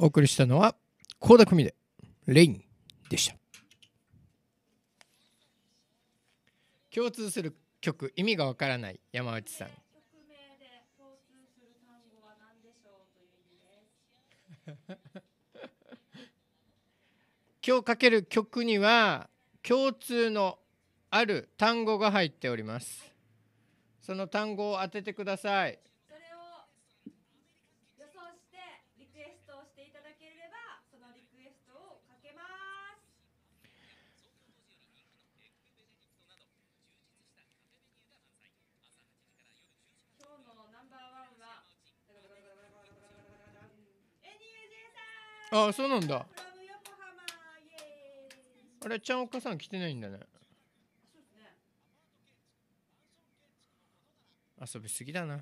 お送りしたのは倖田來未で「レイン」でした共通する曲意味がわからない山内さん 今日かける曲には共通のある単語が入っておりますその単語を当ててくださいああそうなんだあれちゃんお母さん来てないんだね遊びすぎだな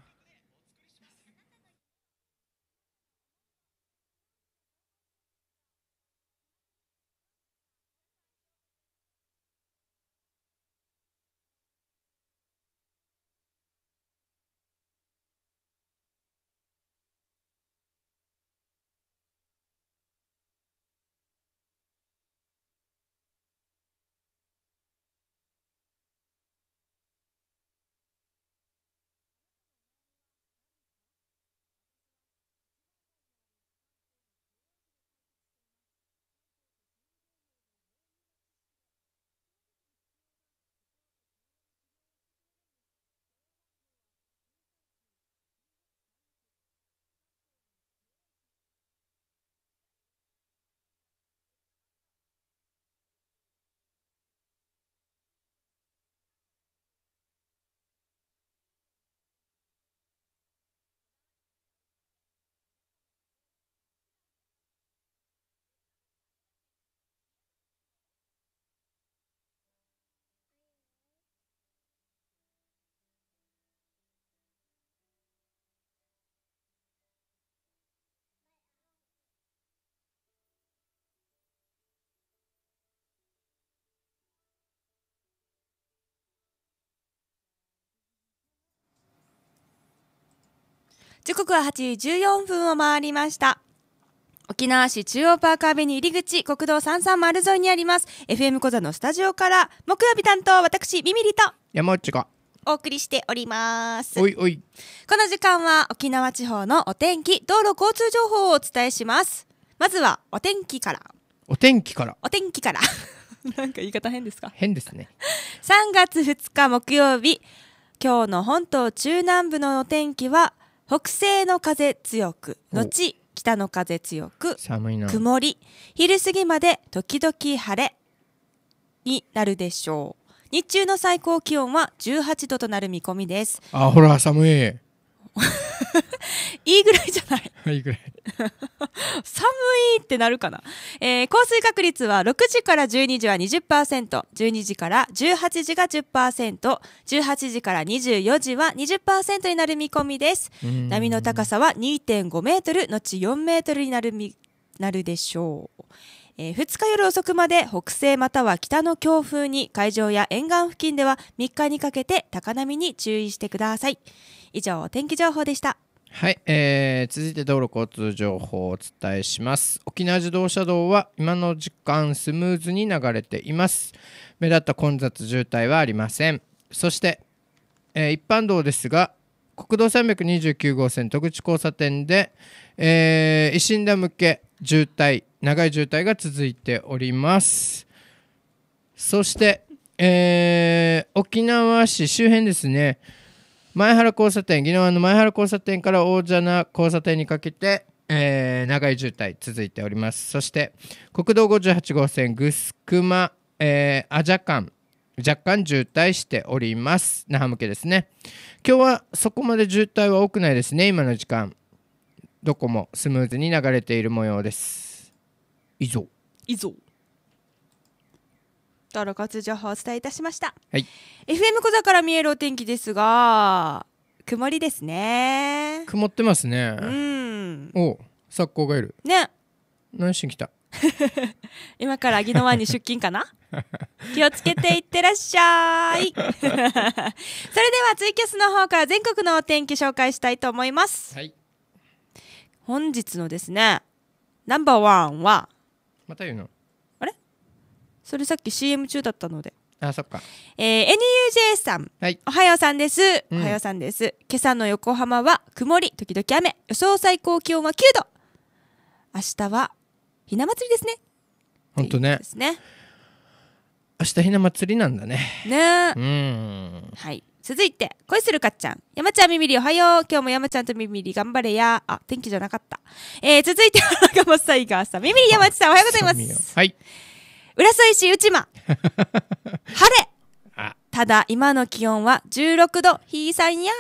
時刻は8時14分を回りました。沖縄市中央パーカーベニ入り口国道330沿いにあります FM 小座のスタジオから木曜日担当私ビミリと山内がお送りしておりますおいおいこの時間は沖縄地方のお天気道路交通情報をお伝えしますまずはお天気からお天気からお天気から なんか言い方変ですか変ですね3月2日木曜日今日の本島中南部のお天気は北西の風強く、後、北の風強く、寒いな。曇り、昼過ぎまで時々晴れになるでしょう。日中の最高気温は18度となる見込みです。あ、ほら、寒い。いいぐらいじゃない いいぐらい 寒いってなるかな、えー、降水確率は6時から12時は 20%12 時から18時が 10%18 時から24時は20%になる見込みです波の高さは2.5メートル後4メートルになるみなるでしょうえー、2日夜遅くまで北西または北の強風に海上や沿岸付近では3日にかけて高波に注意してください以上天気情報でしたはい、えー、続いて道路交通情報をお伝えします沖縄自動車道は今の時間スムーズに流れています目立った混雑渋滞はありませんそして、えー、一般道ですが国道329号線戸口交差点で、えー、石田向け渋滞長い渋滞が続いておりますそして、えー、沖縄市周辺ですね前原交差点宜野湾の前原交差点から大蛇な交差点にかけて、えー、長い渋滞続いておりますそして国道58号線ぐすくま、えー、アジャ間若干渋滞しております那覇向けですね今日はそこまで渋滞は多くないですね今の時間どこもスムーズに流れている模様です以上以上道路交通情報をお伝えいたしました、はい、FM 小座から見えるお天気ですが曇りですね曇ってますねうんお作光がいるね何しに来た 今から宜野湾に出勤かな 気をつけていってらっしゃい それではツイキャスの方から全国のお天気紹介したいと思います、はい本日のですね、ナンバーワンは、また言うのあれそれさっき CM 中だったので。あそっか。えー、NUJ さん、はい、おはようさんです。おはようさんです。今朝の横浜は曇り、時々雨。予想最高気温は9度。明日はひな祭りですね。本当ね。ですね。明日ひな祭りなんだね。ね。うん。はい。続いて、恋するかっちゃん。山ちゃんみみりおはよう。今日も山ちゃんとみみり頑張れや。あ、天気じゃなかった。えー、続いては、がまっさいガさん。みみり山ちさん、おはようございます。はい。浦添市内間。晴れただ、今の気温は16度、ひいさんや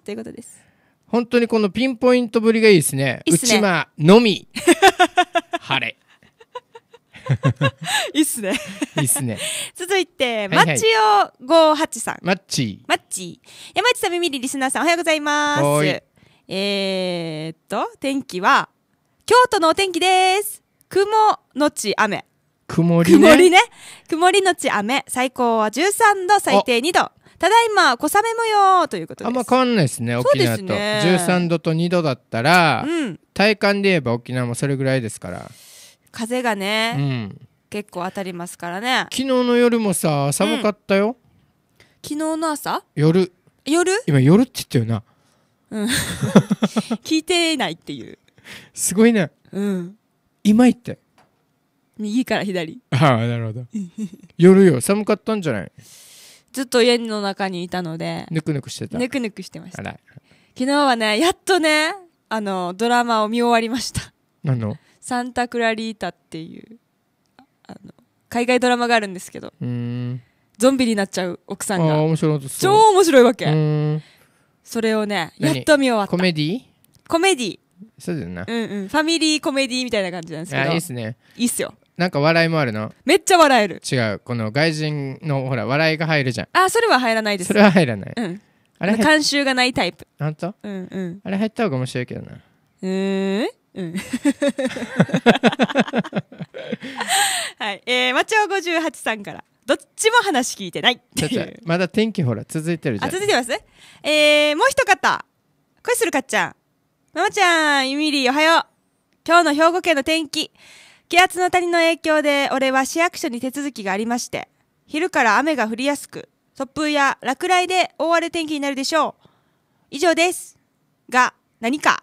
ーということです。本当にこのピンポイントぶりがいいですね。いいすね内間のみ、晴れ。いいっすね。いいっすね。続いて、マッチオ58さん。マッチマッチ山内さん、みみりリスナーさん、おはようございます。えー、っと、天気は、京都のお天気です。雲のち雨。曇りね。曇りね。曇りのち雨。最高は13度、最低2度。ただいま、小雨模様ということです。あんま変わんないですね、沖縄と。ね、13度と2度だったら、うん、体感で言えば沖縄もそれぐらいですから。風がね、うん、結構当たりますからね昨日の夜もさ寒かったよ、うん、昨日の朝夜夜今夜って言ったよなうん 聞いてないっていうすごいねうん今行って右から左ああなるほど夜よ寒かったんじゃないずっと家の中にいたのでぬくぬくしてたぬくぬくしてました昨日はねやっとねあのドラマを見終わりました何のサンタクラリータっていうあの海外ドラマがあるんですけどゾンビになっちゃう奥さんが面白超面白いわけそれをねやっと見終わったコメディコメディそうだよな、うんうん、ファミリーコメディみたいな感じなんですけどいいっすねいいっすよなんか笑いもあるのめっちゃ笑える違うこの外人のほら笑いが入るじゃんあそれは入らないですそれは入らない、うん、あれ慣習がないタイプ本当うんうんあれ入った方が面白いけどなうんうん。はい。えー、マチ58さんから。どっちも話聞いてないっていう。まだ天気ほら、続いてるじゃん。あ、続いてますえー、もう一方。恋するかっちゃん。ママちゃん、ゆみりーおはよう。今日の兵庫県の天気。気圧の谷の影響で、俺は市役所に手続きがありまして、昼から雨が降りやすく、突風や落雷で大荒れ天気になるでしょう。以上です。が、何か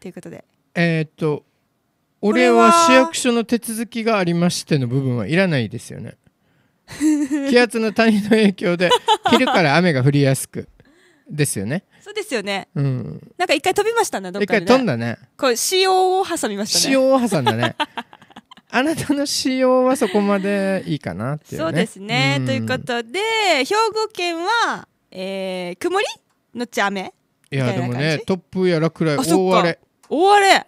ということで。えー、っと俺は市役所の手続きがありましての部分はいらないですよね 気圧の谷の影響で 昼から雨が降りやすくですよねそうですよね、うん、なんか一回飛びましたねどっかで、ね、一回飛んだねこれ潮を挟みましたね潮を挟んだねあなたの潮はそこまでいいかなっていう、ね、そうですね、うん、ということで兵庫県は、えー、曇りのち雨いやでもね突風やらい大荒れ終われ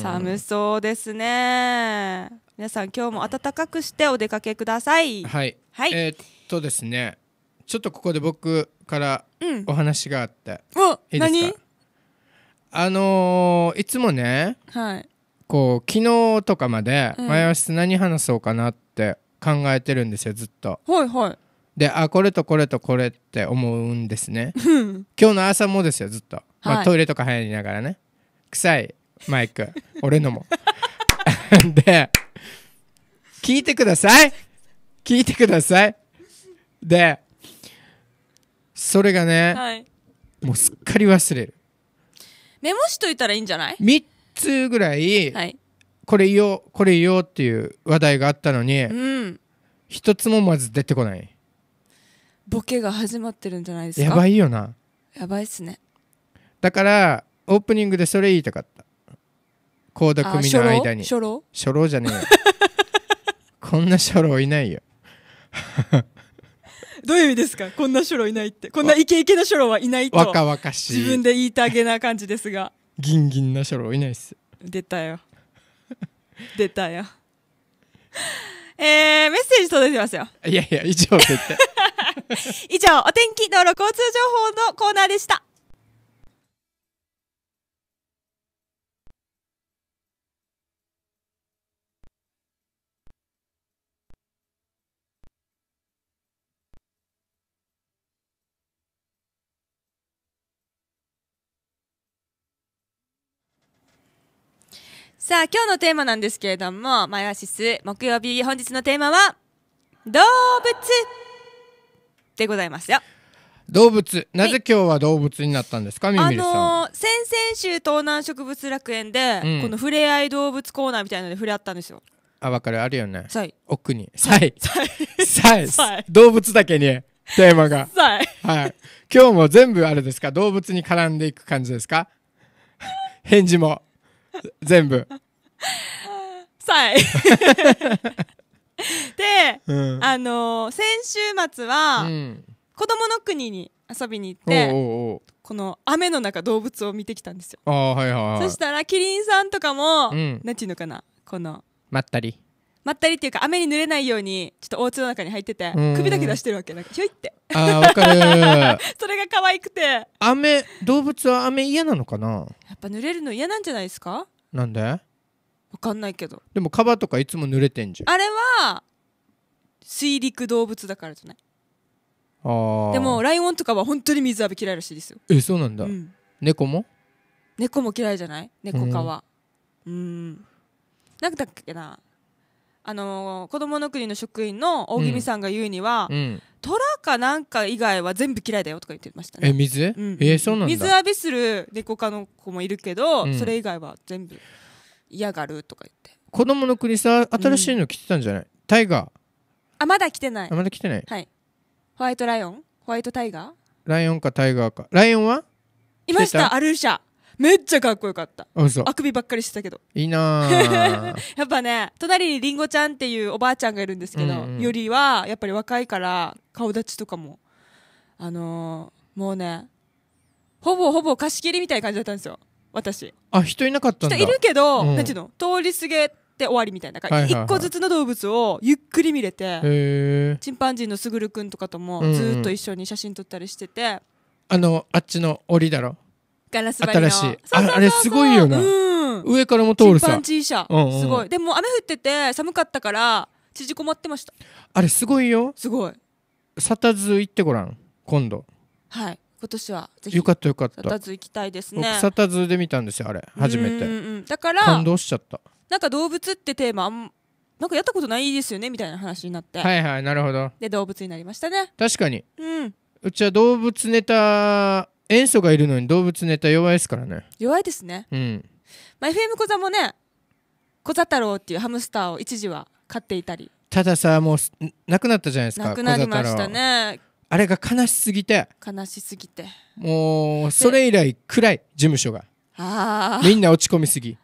寒そうですね皆さん今日も暖かくしてお出かけくださいはい、はい、えー、っとですねちょっとここで僕からお話があって、うん、いいですかあのー、いつもね、はい、こう昨日とかまで前足何話そうかなって考えてるんですよずっと。はいはい、であこれとこれとこれって思うんですね。今日の朝もですよずっと、まあ、はい、トイレとか入りながらね。臭いマイク俺のも で聞いてください聞いてくださいでそれがね、はい、もうすっかり忘れるメモしといたらいいんじゃない ?3 つぐらい、はい、これ言おうこれ言おうっていう話題があったのに、うん、1つもまず出てこないボケが始まってるんじゃないですかやばいよなやばいっすねだからオープニングでそれ言いたかった倖田來未の間に初老初老じゃねえよ こんな初老いないよ どういう意味ですかこんな初老いないってこんなイケイケな初老はいないと若々しい自分で言いたげな感じですがギンギンな初老いないっす出たよ出たよ えー、メッセージ届いてますよいやいや以上絶対以上お天気道路交通情報のコーナーでしたさあ、今日のテーマなんですけれども、マイアシス、木曜日、本日のテーマは、動物でございますよ。動物、なぜ今日は動物になったんですか、さん。あのー、先々週、東南植物楽園で、うんこの触れ合い動物コーナーみたいなので触れ合ったんですよ。あ、わかる、あるよね。奥に。サイ。サイサイ。動物だけに、テーマが。はい。今日も全部あれですか、動物に絡んでいく感じですか 返事も。全部。さい。で、うんあのー先週末は、うん子供の国に遊びに行って、おうおうこの雨の中動物を見てきたんですよ。あはいはいはいそしたらキリンさんとかも、うんなんていうのかなこのまったりまったりっていうか雨に濡れないようにちょっとお家の中に入ってて首だけ出してるわけなんかひょいってああわかる それが可愛くて雨動物は雨嫌なのかなやっぱ濡れるの嫌なんじゃないですかなんでわかんないけどでもカバとかいつも濡れてんじゃんあれは水陸動物だからじゃないあでもライオンとかは本当に水浴び嫌いらしいですよえそうなんだ、うん、猫も猫も嫌いじゃない猫かはうんなんだっけなあの子どもの国の職員の大君さんが言うには、うん、虎かなんか以外は全部嫌いだよとか言ってましたねえ水、うん、えー、そうなん水浴びする猫科の子もいるけど、うん、それ以外は全部嫌がるとか言って子どもの国さ新しいの来てたんじゃない、タイガーあまだ来てないあまだ来てないはいホワイトライオンホワイトタイガーライオンかタイガーかライオンはいましたアルーシャめっちゃかっこよかったあくびばっかりしてたけどいいな やっぱね隣にりんごちゃんっていうおばあちゃんがいるんですけど、うんうん、よりはやっぱり若いから顔立ちとかもあのー、もうねほぼほぼ貸し切りみたいな感じだったんですよ私あ人いなかった人いるけど、うん、なんていうの通り過ぎて終わりみたいな感じ、はいはい、1個ずつの動物をゆっくり見れてチンパンジーのすぐるくんとかともずっと一緒に写真撮ったりしてて、うんうん、あのあっちの檻だろガラス張りの新しいああれすごいよな、うん、上からも通るさチンパンジー車、うんうん、すごいでも雨降ってて寒かったから縮こまってましたあれすごいよすごいサタズ行ってごらん今度はい今年はぜひよかったよかったサタズ行きたいですね僕サタズで見たんですよあれ初めてうん、だから感動しちゃったなんか動物ってテーマなんかやったことないですよねみたいな話になってはいはいなるほどで動物になりましたね確かにうんうちは動物ネタ塩素がいるのに動物ネタ弱いですからね弱いですねうんまあ FM 小座もね小座太郎っていうハムスターを一時は飼っていたりたださもうなくなったじゃないですかなくなりましたねあれが悲しすぎて悲しすぎてもうそれ以来暗い事務所があみんな落ち込みすぎ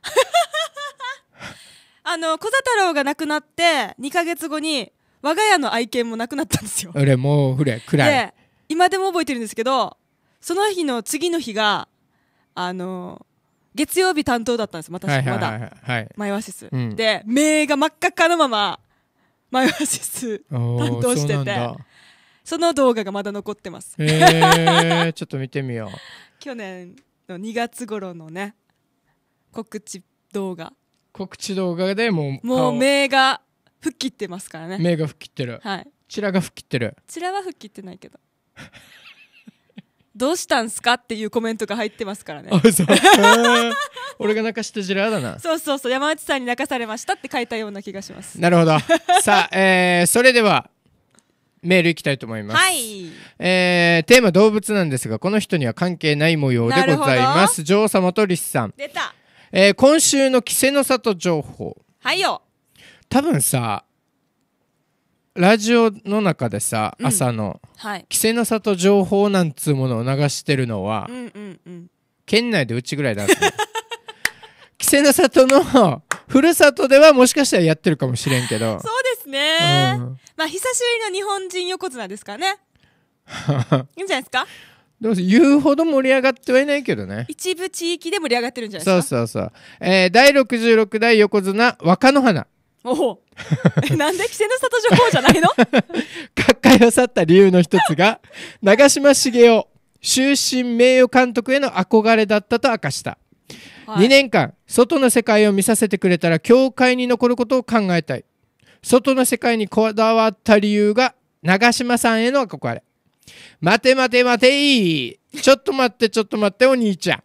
あの小座太郎が亡くなって2か月後に我が家の愛犬も亡くなったんですよあれもうふれ暗い今でも覚えてるんですけどその日の次の日があの月曜日担当だったんです私、はいはい、まだ、はいマイオアシス、うん、で目が真っ赤っかのままマイオアシス担当しててその動画がまだ残ってますえー、ちょっと見てみよう 去年の2月頃のね告知動画告知動画でもうもう目が吹っ切ってますからね目が吹っ切ってるはいチラが吹っ切ってるチラは吹っ切ってないけどどうしたんすかっていうコメントが入ってますからね。俺が泣かしたジラだな。そうそうそう、山内さんに泣かされましたって書いたような気がします。なるほど。さあ、えー、それでは、メールいきたいと思います。はい。えー、テーマ動物なんですが、この人には関係ない模様でございます。女王様とリスさん。出た。えー、今週の稀勢の里情報。はいよ。多分さ、ラジオの中でさ、朝のはい「稀勢の里情報」なんつうものを流してるのは、うんうんうん県内でうちぐらいだ 稀勢の里のふるさとではもしかしたらやってるかもしれんけどそうですね、まあ久しぶりの日本人横綱ですかね いいんじゃないですかでも言うほど盛り上がってはいないけどね一部地域で盛り上がってるんじゃないですそうそうそう、えー第66代横綱若乃花おおなんで稀勢の里女報じゃないの各界を去った理由の一つが長嶋茂雄終身名誉監督への憧れだったと明かした、はい、2年間外の世界を見させてくれたら教会に残ることを考えたい外の世界にこだわった理由が長嶋さんへの憧れ待て待て待ていいちょっと待ってちょっと待ってお兄ちゃん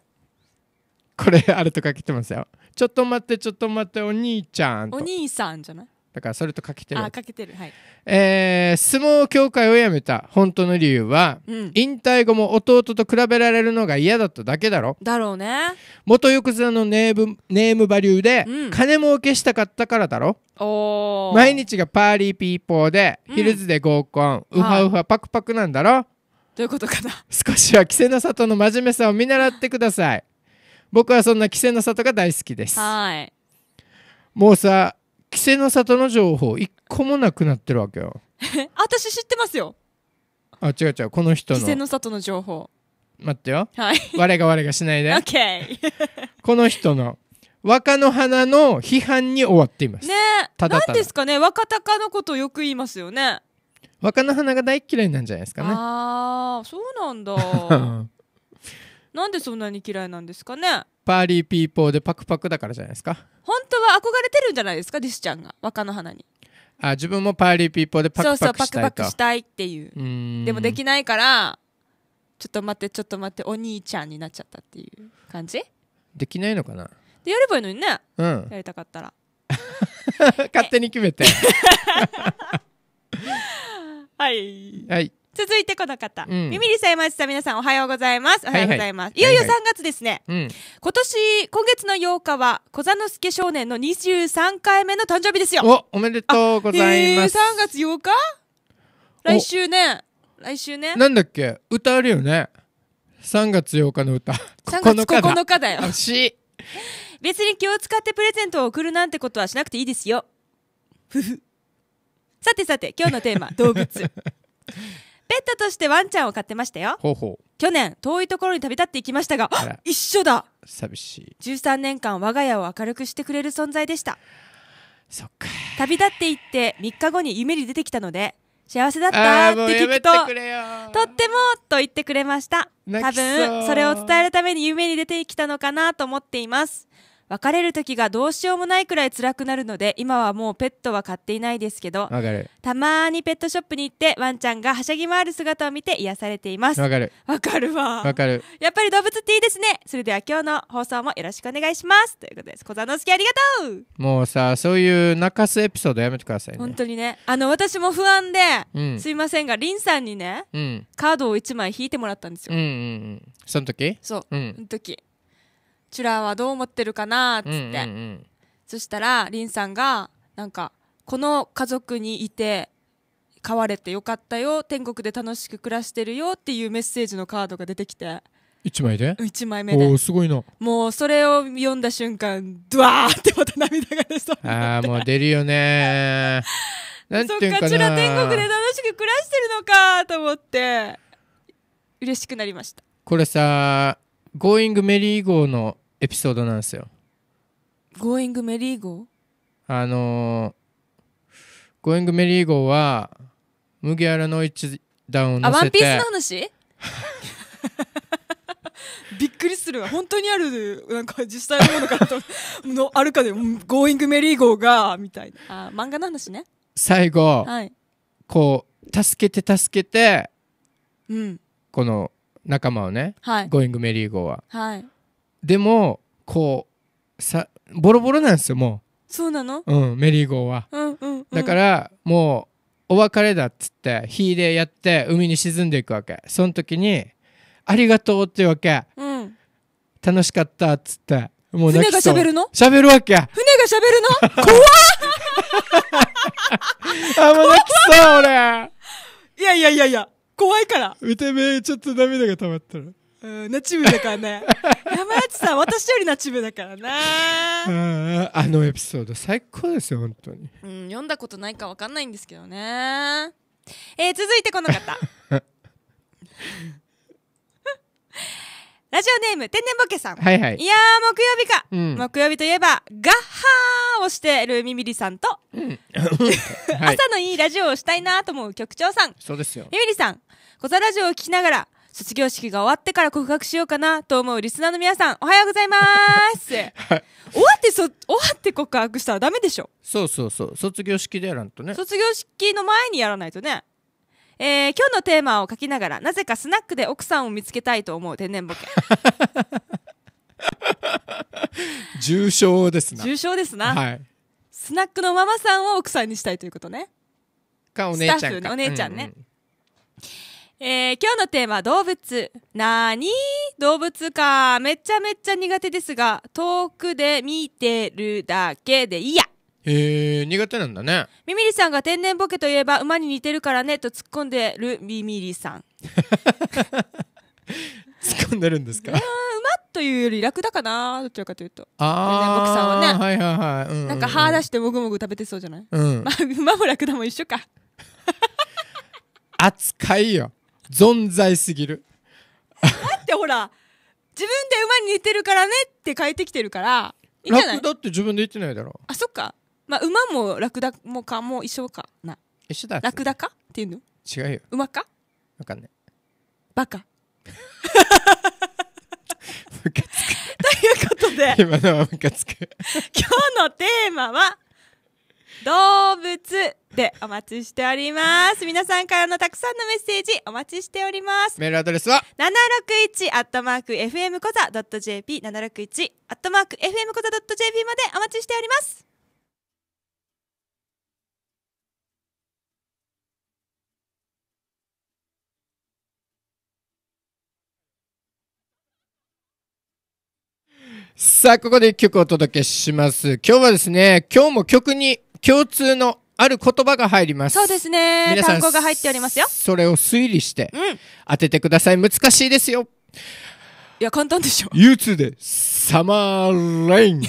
これあるとかってますよちょっと待ってちょっと待ってお兄ちゃんお兄さんじゃないだからそれとかけてるあかけてるはい、えー、相撲協会を辞めた本当の理由は、うん、引退後も弟と比べられるのが嫌だっただけだろだろうね元横綱のネームネームバリューで、うん、金儲けしたかったからだろお毎日がパーリーピーポーで、うん、ヒルズで合コンウハウハパクパクなんだろ、どういうことかな少しは稀勢の里の真面目さを見習ってください僕はそんな稀勢の里が大好きですはいもうさ稀勢の里の情報一個もなくなってるわけよ 私知ってますよあ違う違うこの人の稀勢の里の情報待ってよ、はい、我が我がしないで この人の若の花の批判に終わっていますねただたですかね若鷹のことをよく言いますよね若の花が大嫌いなんじゃないですかねああそうなんだなんでそんなに嫌いなんですかねパーリーピーポーでパクパクだからじゃないですか本当は憧れてるんじゃないですかディスちゃんが若の花にあ自分もパーリーピーポーでパクパクしたいそうそうパクパクしたいっていうでもできないからちょっと待ってちょっと待ってお兄ちゃんになっちゃったっていう感じできないのかなでやればいいのにね、うん、やりたかったら 勝手に決めてはいはい続いてこの方。うん、ミミリさえまちさん、皆さんおはようございます。おはようございます。はいはい、いよいよ3月ですね。はいはいうん、今年、今月の8日は、小座之助少年の23回目の誕生日ですよ。お、おめでとうございます。えー、3月8日来週ね。来週ね。なんだっけ歌あるよね。3月8日の歌。3月9日だよ。し別に気を使ってプレゼントを送るなんてことはしなくていいですよ。ふふ。さてさて、今日のテーマ、動物。ペットとしてワンちゃんを飼ってましたよほうほう去年遠いところに旅立っていきましたがあ一緒だ寂しい13年間我が家を明るくしてくれる存在でしたそっか旅立っていって3日後に夢に出てきたので幸せだったって聞くととってもと言ってくれました多分それを伝えるために夢に出てきたのかなと思っています別れる時がどうしようもないくらい辛くなるので今はもうペットは飼っていないですけどかるたまーにペットショップに行ってワンちゃんがはしゃぎ回る姿を見て癒されていますわかるわかるわわかるやっぱり動物っていいですねそれでは今日の放送もよろしくお願いしますということです小座のすありがとうもうさそういう泣かすエピソードやめてくださいね本当にねあの私も不安で、うん、すいませんがりんさんにね、うん、カードを1枚引いてもらったんですようんうんうんその時そう、うん、その時チュラーはどう思ってるかなっつって、うんうんうん、そしたらリンさんがなんかこの家族にいて飼われてよかったよ天国で楽しく暮らしてるよっていうメッセージのカードが出てきて1枚で1枚目でおごいのもうそれを読んだ瞬間ドワーってまた涙が出そうああもう出るよね なんていうかなそっかちら天国で楽しく暮らしてるのかと思って嬉しくなりましたこれさ「ゴーイングメリー号のエピソードなんですよ。ゴーイングメリー号あのー、イングメリー号は麦わらの一段を乗せてあ、ワンピースの話 びっくりするわ本当にあるなんか実際のものかとのあるかで「ゴーイングメリー号が」みたいなあ漫画の話ね最後、はい、こう助けて助けて、うん、この仲間をね、はい、ゴーイングメリーゴーは、はい、でもこうさボロボロなんですよもうそうなのうんメリーゴーは、うんうん、うん、だからもうお別れだっつって火でやって海に沈んでいくわけその時に「ありがとう」って言うわけ、うん、楽しかったっつってもう船がしゃべるの喋るわけ船がしゃべるの 怖っあ、もう泣きそう、俺。いやいやいやいや。怖いから。見た目、ちょっと涙が溜まったら。うん、ナチブだからね。山内さん、私よりナチブだからな。あのエピソード、最高ですよ、本当に。うん、読んだことないかわかんないんですけどね。えー、続いてこの方。ラジオネーム、天然ボケさん。はいはい。いやー、木曜日か。うん、木曜日といえば、ガッハーをしているみみりさんと、うんはい、朝のいいラジオをしたいなと思う局長さん。そうですよ。みみりさん、コザラジオを聞きながら、卒業式が終わってから告白しようかなと思うリスナーの皆さん、おはようございます。はい、終わってそ、終わって告白したらダメでしょ。そうそうそう。卒業式でやらんとね。卒業式の前にやらないとね。えー、今日のテーマを書きながら、なぜかスナックで奥さんを見つけたいと思う天然ボケ。重症ですな。重症ですな。はい。スナックのママさんを奥さんにしたいということね。かお姉ちゃんお姉ちゃんね。うんうんえー、今日のテーマ、動物。なーに動物か。めちゃめちゃ苦手ですが、遠くで見てるだけでいいや。へえー、苦手なんだね。ミミリさんが天然ボケといえば馬に似てるからねと突っ込んでるミミリさん。突っ込んでるんですか。馬というより楽だかなどちらかというと。ああ、天然ボケさんはね。いはいはい。なんか歯出してもぐもぐ食べてそうじゃない。うん。ま あ馬も楽だも一緒か。扱いよ。存在すぎるだってほら自分で馬に似てるからねって変えてきてるからいいラクダって自分で言ってないだろあそっかまあ馬もラクダもかも一緒かな一緒だラクダかっていうの違うよ馬かわかんないバカ ムカつく ということで今のはムカつく 今日のテーマは「動物でお待ちしております。皆さんからのたくさんのメッセージお待ちしております。メールアドレスは 761-fmkoza.jp 761-fmkoza.jp までお待ちしております。さあ、ここで一曲お届けします。今日はですね、今日も曲に共通のある言葉が入ります。そうですね。皆さ単語が入っておりますよ。それを推理してうん。当ててください。難しいですよ。いや、簡単でしょ。U2 でサマーレイン。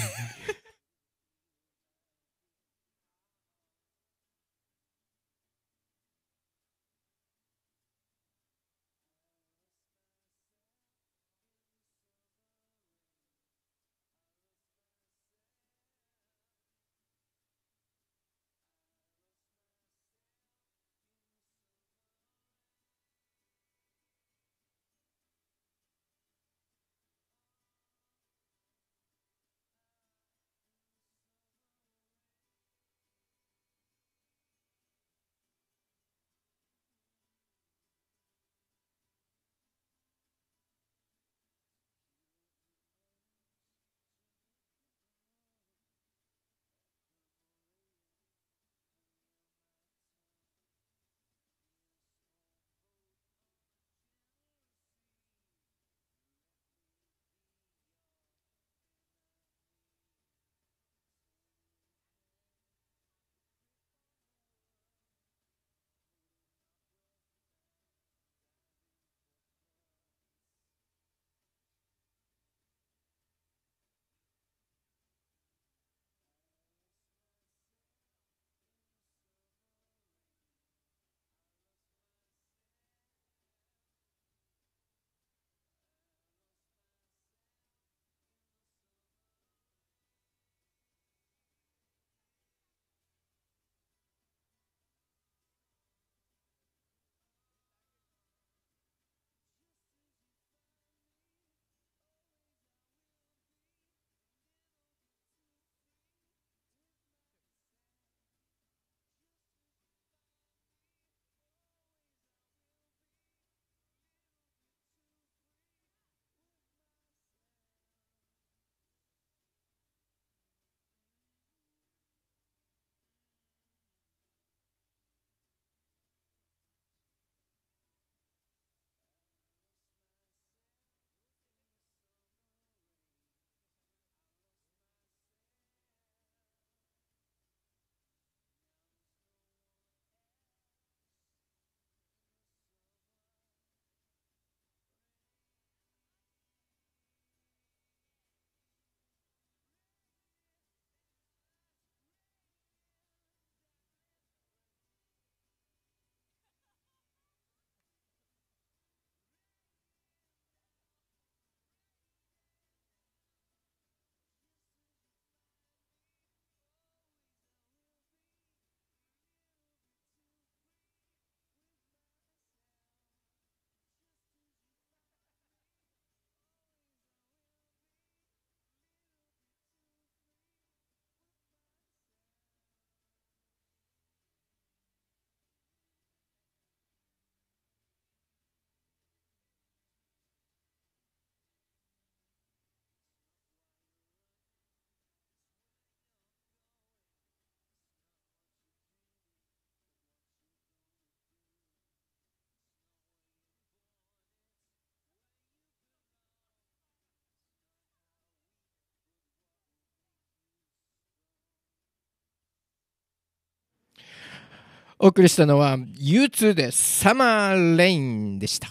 お送りしたのは U2 でサマーレインでした。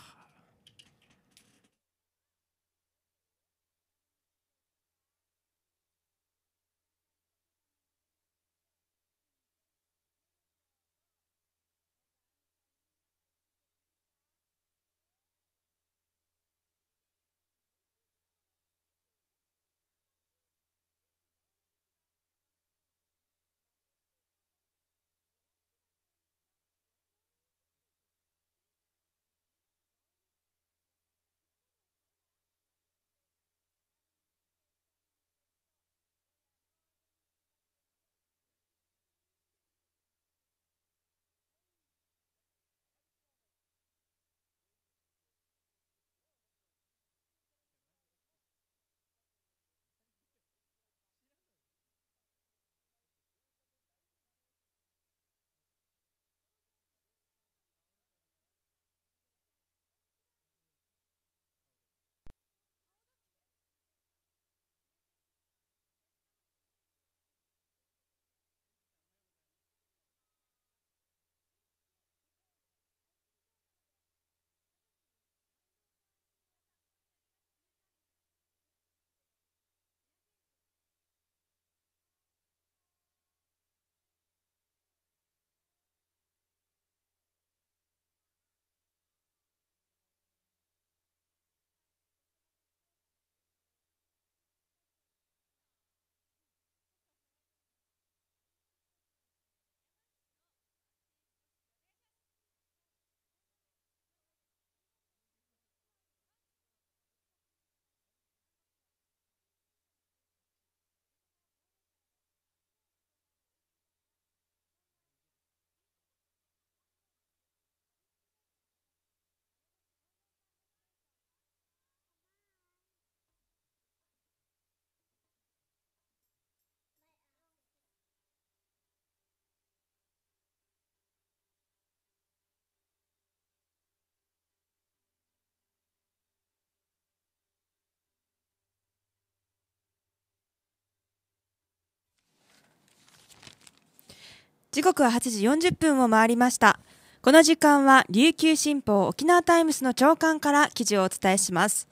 時刻は8時40分を回りましたこの時間は琉球新報沖縄タイムスの長官から記事をお伝えします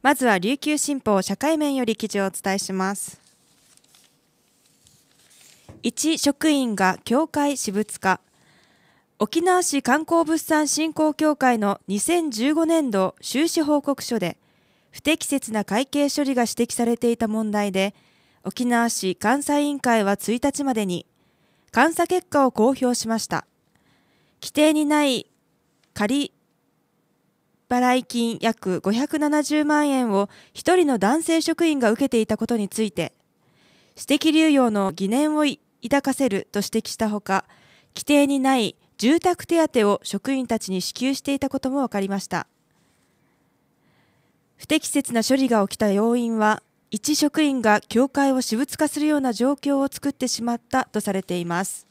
まずは琉球新報社会面より記事をお伝えします1職員が教会私物化沖縄市観光物産振興協会の2015年度収支報告書で不適切な会計処理が指摘されていた問題で沖縄市監査委員会は1日までに監査結果を公表しました。規定にない仮払い金約570万円を1人の男性職員が受けていたことについて、私的流用の疑念を抱かせると指摘したほか、規定にない住宅手当を職員たちに支給していたことも分かりました。不適切な処理が起きた要因は、一職員が教会を私物化するような状況を作ってしまったとされています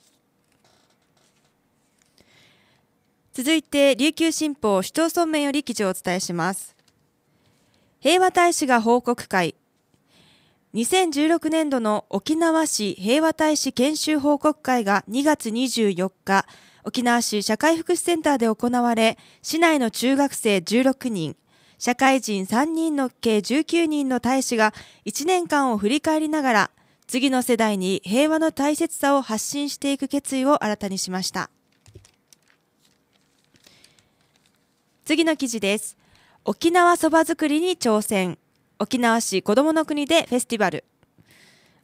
続いて琉球新報主張村面より記事をお伝えします平和大使が報告会2016年度の沖縄市平和大使研修報告会が2月24日沖縄市社会福祉センターで行われ市内の中学生16人社会人3人の計19人の大使が1年間を振り返りながら、次の世代に平和の大切さを発信していく決意を新たにしました。次の記事です。沖縄そば作りに挑戦。沖縄市子どもの国でフェスティバル。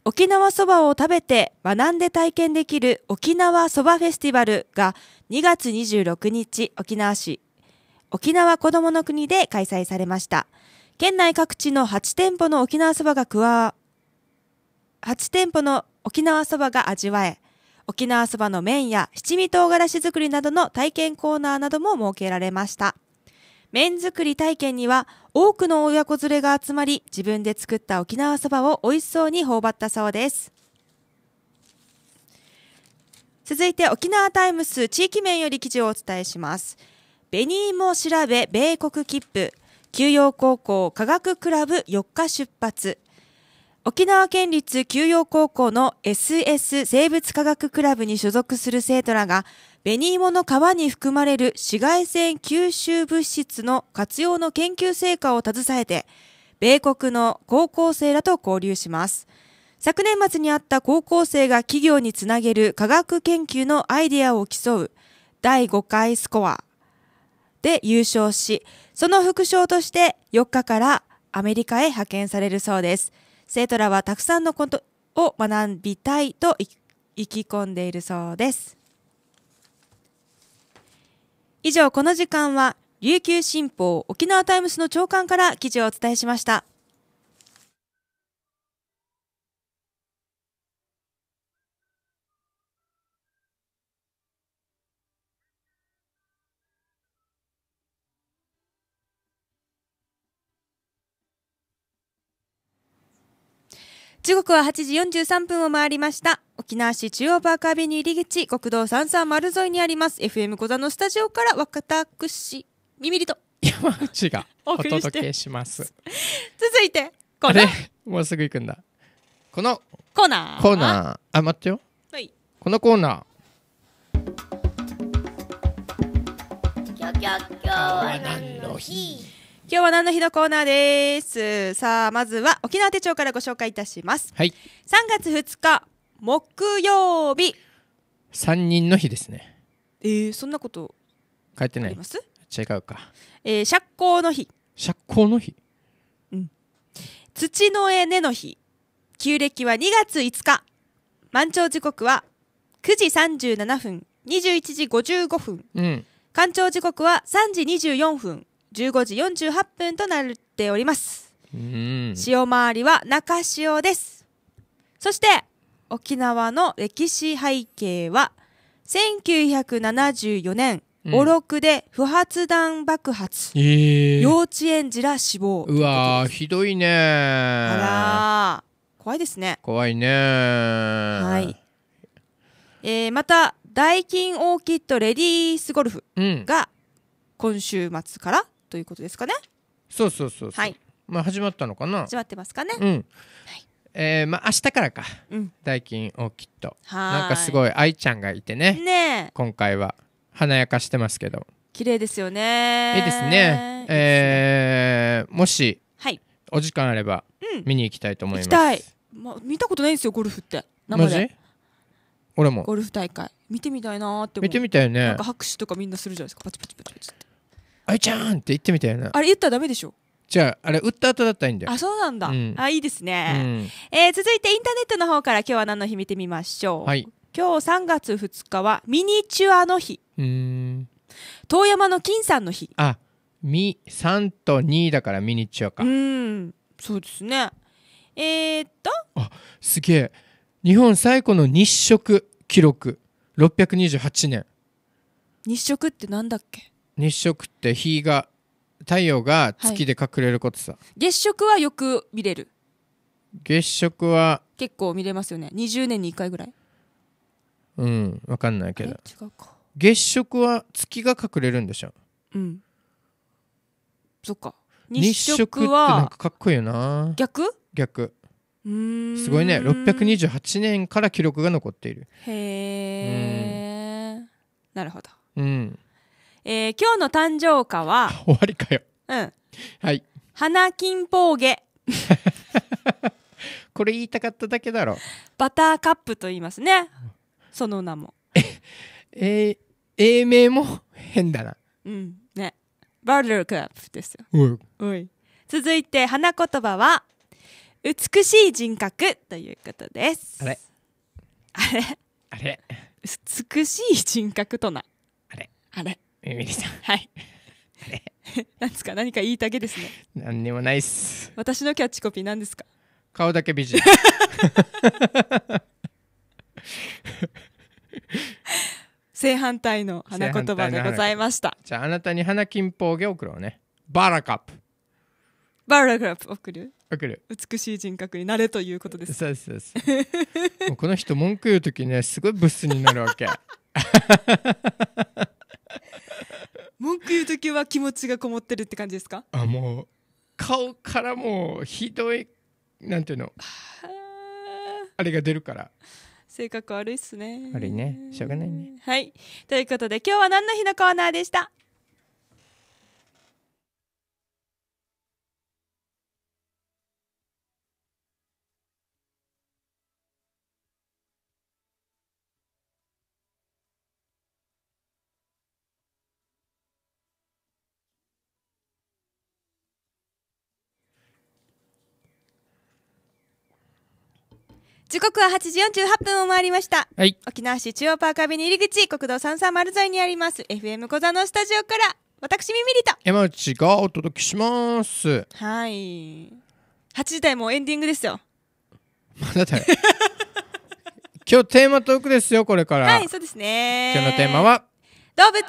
沖縄そばを食べて学んで体験できる沖縄そばフェスティバルが2月26日沖縄市沖縄こどもの国で開催されました。県内各地の8店舗の沖縄そばが加わ、8店舗の沖縄そばが味わえ、沖縄そばの麺や七味唐辛子作りなどの体験コーナーなども設けられました。麺作り体験には多くの親子連れが集まり、自分で作った沖縄そばを美味しそうに頬張ったそうです。続いて沖縄タイムス地域面より記事をお伝えします。ベニーも調べ米国切符休養高校科学クラブ4日出発沖縄県立休養高校の SS 生物科学クラブに所属する生徒らがベニーモの皮に含まれる紫外線吸収物質の活用の研究成果を携えて米国の高校生らと交流します昨年末にあった高校生が企業につなげる科学研究のアイデアを競う第5回スコアで優勝し、その副賞として4日からアメリカへ派遣されるそうです。生徒らはたくさんのことを学びたいと意気込んでいるそうです。以上、この時間は琉球新報沖縄タイムスの長官から記事をお伝えしました。時刻は8時43分を回りました。沖縄市中央パーカービニー入り口、国道三三丸沿いにあります。FM 小座のスタジオから私、ミミリと山内がお届けします。続いて、コーナー。もうすぐ行くんだ。このコーナー。コーナー。あ、待ってよ。はい。このコーナー。今日は何の日今日は何の日のコーナーです。さあ、まずは沖縄手帳からご紹介いたします。はい。3月2日、木曜日。3人の日ですね。えー、そんなこと。書いてない。違うか。えー、釈光の日。釈光の日うん。土の絵根の日。旧暦は2月5日。満潮時刻は9時37分、21時55分。うん。干潮時刻は3時24分。15時48分となっております潮回りは中潮ですそして沖縄の歴史背景は1974年五六、で不発弾爆発、えー、幼稚園児ら死亡うわひどいねあら怖いですね怖いねはいえー、またダイキンオーキッドレディースゴルフが今週末からということですかね。そうそうそうそう。はい。まあ始まったのかな。始まってますかね。うん。はい。えー、まあ明日からか、うん、代金をきっとはなんかすごい愛ちゃんがいてねね今回は華やかしてますけど綺麗ですよねいいですねえー、もし、はい、お時間あれば、うん、見に行きたいと思います行きたい、まあ、見たことないんですよゴルフって生で俺もゴルフ大会見てみたいなって思う見てみたいねなんか拍手とかみんなするじゃないですかパチパチパチパチってあいちゃんって言ってみたいなあれ言ったらダメでしょじゃああれ打った後だったらいいんだよあそうなんだ、うん、あいいですね、うん、えー、続いてインターネットの方から今日は何の日見てみましょう、はい、今日3月2日はミニチュアの日うん遠山の金さんの日あみ3と2だからミニチュアかうんそうですねえー、っとあすげえ日本最古の日食記録628年日食ってなんだっけ日食って日が太陽が月で隠れることさ、はい、月食はよく見れる月食は結構見れますよね20年に1回ぐらいうん分かんないけど月食は月が隠れるんでしょうんそっか日食はかかっこいいよな逆逆すごいね628年から記録が残っているへえ、なるほどうんえー、今日の誕生花は、終わりかよ。うん。はい。花金宝毛。これ言いたかっただけだろ。バターカップと言いますね。その名も。え、え英名も変だな。うん。ね。バターカップですよ。うい。うん。続いて、花言葉は、美しい人格ということです。あれあれあれ美しい人格とな。あれあれミミリさん。はい。なんですか何か言いたげですね。なんでもないっす。私のキャッチコピーなんですか。顔だけ美人。正反対の花言葉でございました。じゃああなたに花金宝魚送ろうね。バラカップ。バラカップ送る。送る。美しい人格になれということです。そうそうそう。うこの人文句言う時ねすごいブスになるわけ。文句言う時は気持ちがこもってるって感じですかあもう顔からもうひどいなんていうのあれが出るから性格悪いっすね悪いねしょうがないねはいということで今日は何の日のコーナーでした時刻は8時48分を回りました。はい。沖縄市中央パーカアビに入り口、国道3 3丸沿いにあります、FM 小座のスタジオから、私ミミリと山内がお届けします。はい。8時台もエンディングですよ。まだだよ。今日テーマトークですよ、これから。はい、そうですね。今日のテーマは、動物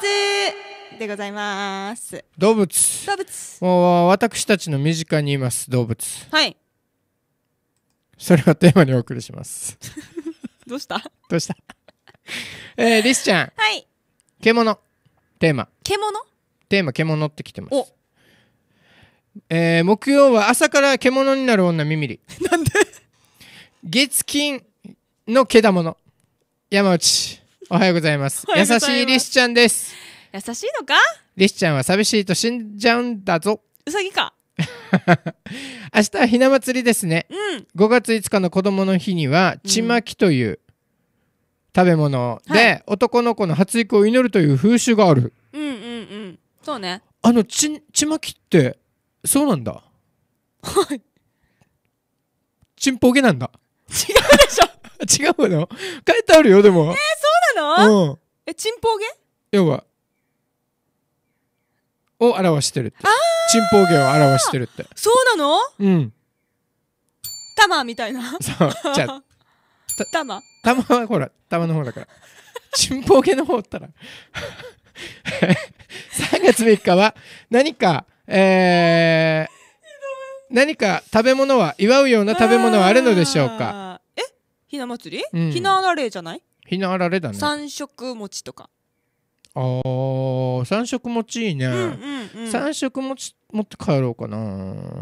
でございます。動物。動物。もう私たちの身近にいます、動物。はい。それはテーマにお送りします どうしたどうしたえー、リスちゃんはい獣テーマ獣テーマ獣ってきてますえー、木曜は朝から獣になる女みみりなんで月金のけだもの山内おはようございます優しいリスちゃんです優しいのかリスちゃんは寂しいと死んじゃうんだぞうさぎか 明日はひな祭りですね、うん、5月5日の子供の日にはちまきという食べ物で、はい、男の子の発育を祈るという風習があるうんうんうんそうねあのちちまきってそうなんだはい ちんぽげなんだ違うでしょ 違うの書いてあるよでもえー、そうなの、うん、えちんぽげ要はを表してるってあチンポゲを表してるってそうなのうん玉みたいなそうじゃあ 玉玉はほら玉の方だからチンポゲの方ったら3 月3日は何かえー、何か食べ物は祝うような食べ物はあるのでしょうかえひな祭り、うん、ひなあられじゃないひなあられだね三色餅とかあー3色持ちいいね、うんうんうん、3色持ち持って帰ろうかなね、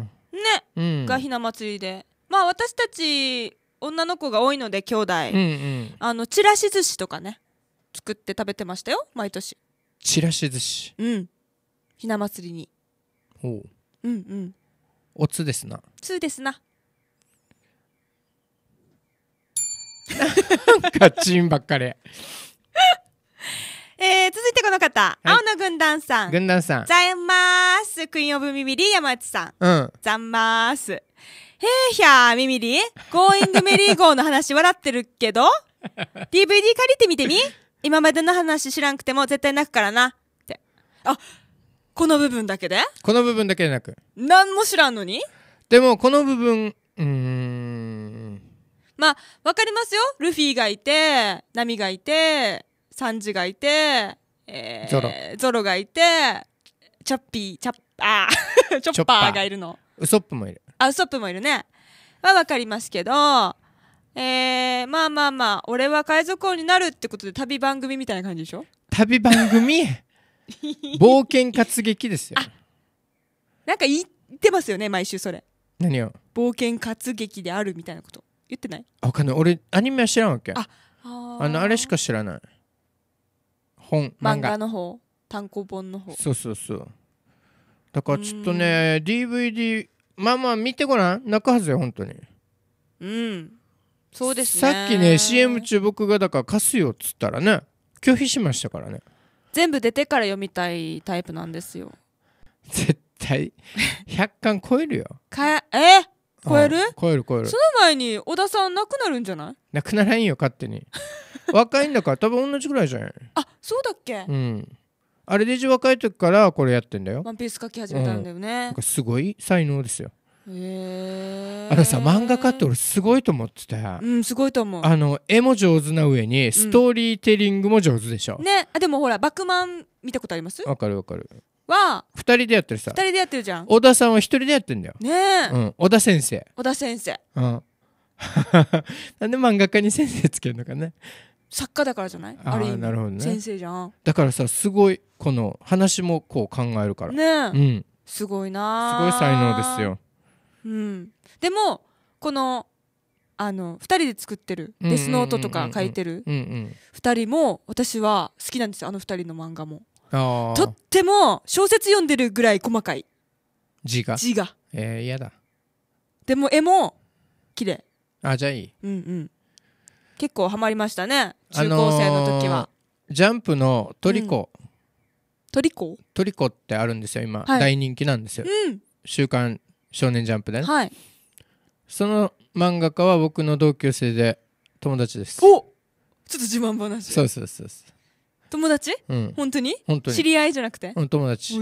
うん、がひな祭りでまあ私たち女の子が多いので兄弟、うんうん、あのちらし寿司とかね作って食べてましたよ毎年ちらし寿司うんひな祭りにおううんうんおつですなつですななんかチンばっかりえー、続いてこの方、はい青の軍団さん。軍団さん。ざいまーす。クイーンオブミミリー山内さん。うん。ざんまーす。へいひゃーミミリー。ゴーイングメリーゴーの話笑ってるけど DVD 借りてみてみ今までの話知らんくても絶対泣くからな。って。あ、この部分だけでこの部分だけでなく。何も知らんのにでも、この部分、うーん。まあ、わかりますよ。ルフィがいて、ナミがいて、サンジがいて、えー、ゾロゾロがいてチョッピーチャッあ チョッパーがいるのウソップもいるあウソップもいるねはわかりますけどえー、まあまあまあ俺は海賊王になるってことで旅番組みたいな感じでしょ旅番組 冒険活劇ですよあなんか言ってますよね毎週それ何を冒険活劇であるみたいなこと言ってないわかんない俺アニメは知らんわけああのあれしか知らない本漫画の方単行本の方そうそうそうだからちょっとね DVD まあまあ見てごらん泣くはずよ本当にうんそうですねさっきね CM 中僕がだから貸すよっつったらね拒否しましたからね全部出てから読みたいタイプなんですよ絶対100巻超えるよかえ超える、超える超えるその前に小田さんなくなるんじゃないなくならんよ勝手に若いんだから多分同じぐらいじゃないあそうだっけうんあれで一若い時からこれやってんだよワンピース描き始めたんだよね、うん、すごい才能ですよへあのさ漫画家って俺すごいと思っててうんすごいと思うあの絵も上手な上にストーリーテリングも上手でしょ、うん、ねあでもほら「バクマン」見たことありますわかるわかるは2人でやってるさ2人でやってるじゃん小田さんは1人でやってんだよねえ、うん、小田先生小田先生うん なんで漫画家に先生つけるのかね作家だからじゃないあるなるほど、ね、先生じゃんだからさすごいこの話もこう考えるからねえ、うん、すごいなすごい才能ですよ、うん、でもこのあの2人で作ってるデスノートとか書いてる2人も私は好きなんですよあの2人の漫画もとっても小説読んでるぐらい細かい字が字がえー、嫌だでも絵も綺麗あじゃあいいうんうん結構ハマりましたね中高生の時は、あのー、ジャンプのトリコ、うん、トリコトリコってあるんですよ今、はい、大人気なんですよ、うん、週刊少年ジャンプでね、はい、その漫画家は僕の同級生で友達ですおちょっと自慢話そうそうそうそう友達、うん、本当に本当に知り合いじゃなくて、うん、友達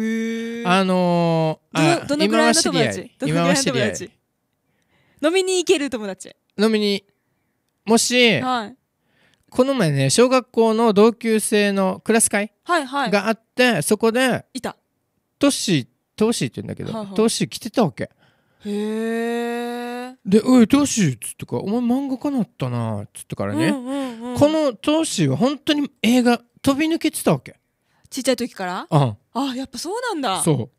あのー、どのらいの友達今は知り合い飲みに行ける友達飲みにもし、はい、この前ね小学校の同級生のクラス会があって、はいはい、そこでいたトッシートッシーって言うんだけど、はいはい、トッシー来てたわけへえで「おいトッシー」っつってか「お前漫画家なったな」っつってからね、うんうんうん、このトッシーは本当に映画飛び抜けてたわけちっちゃい時からああやっぱそうなんだそう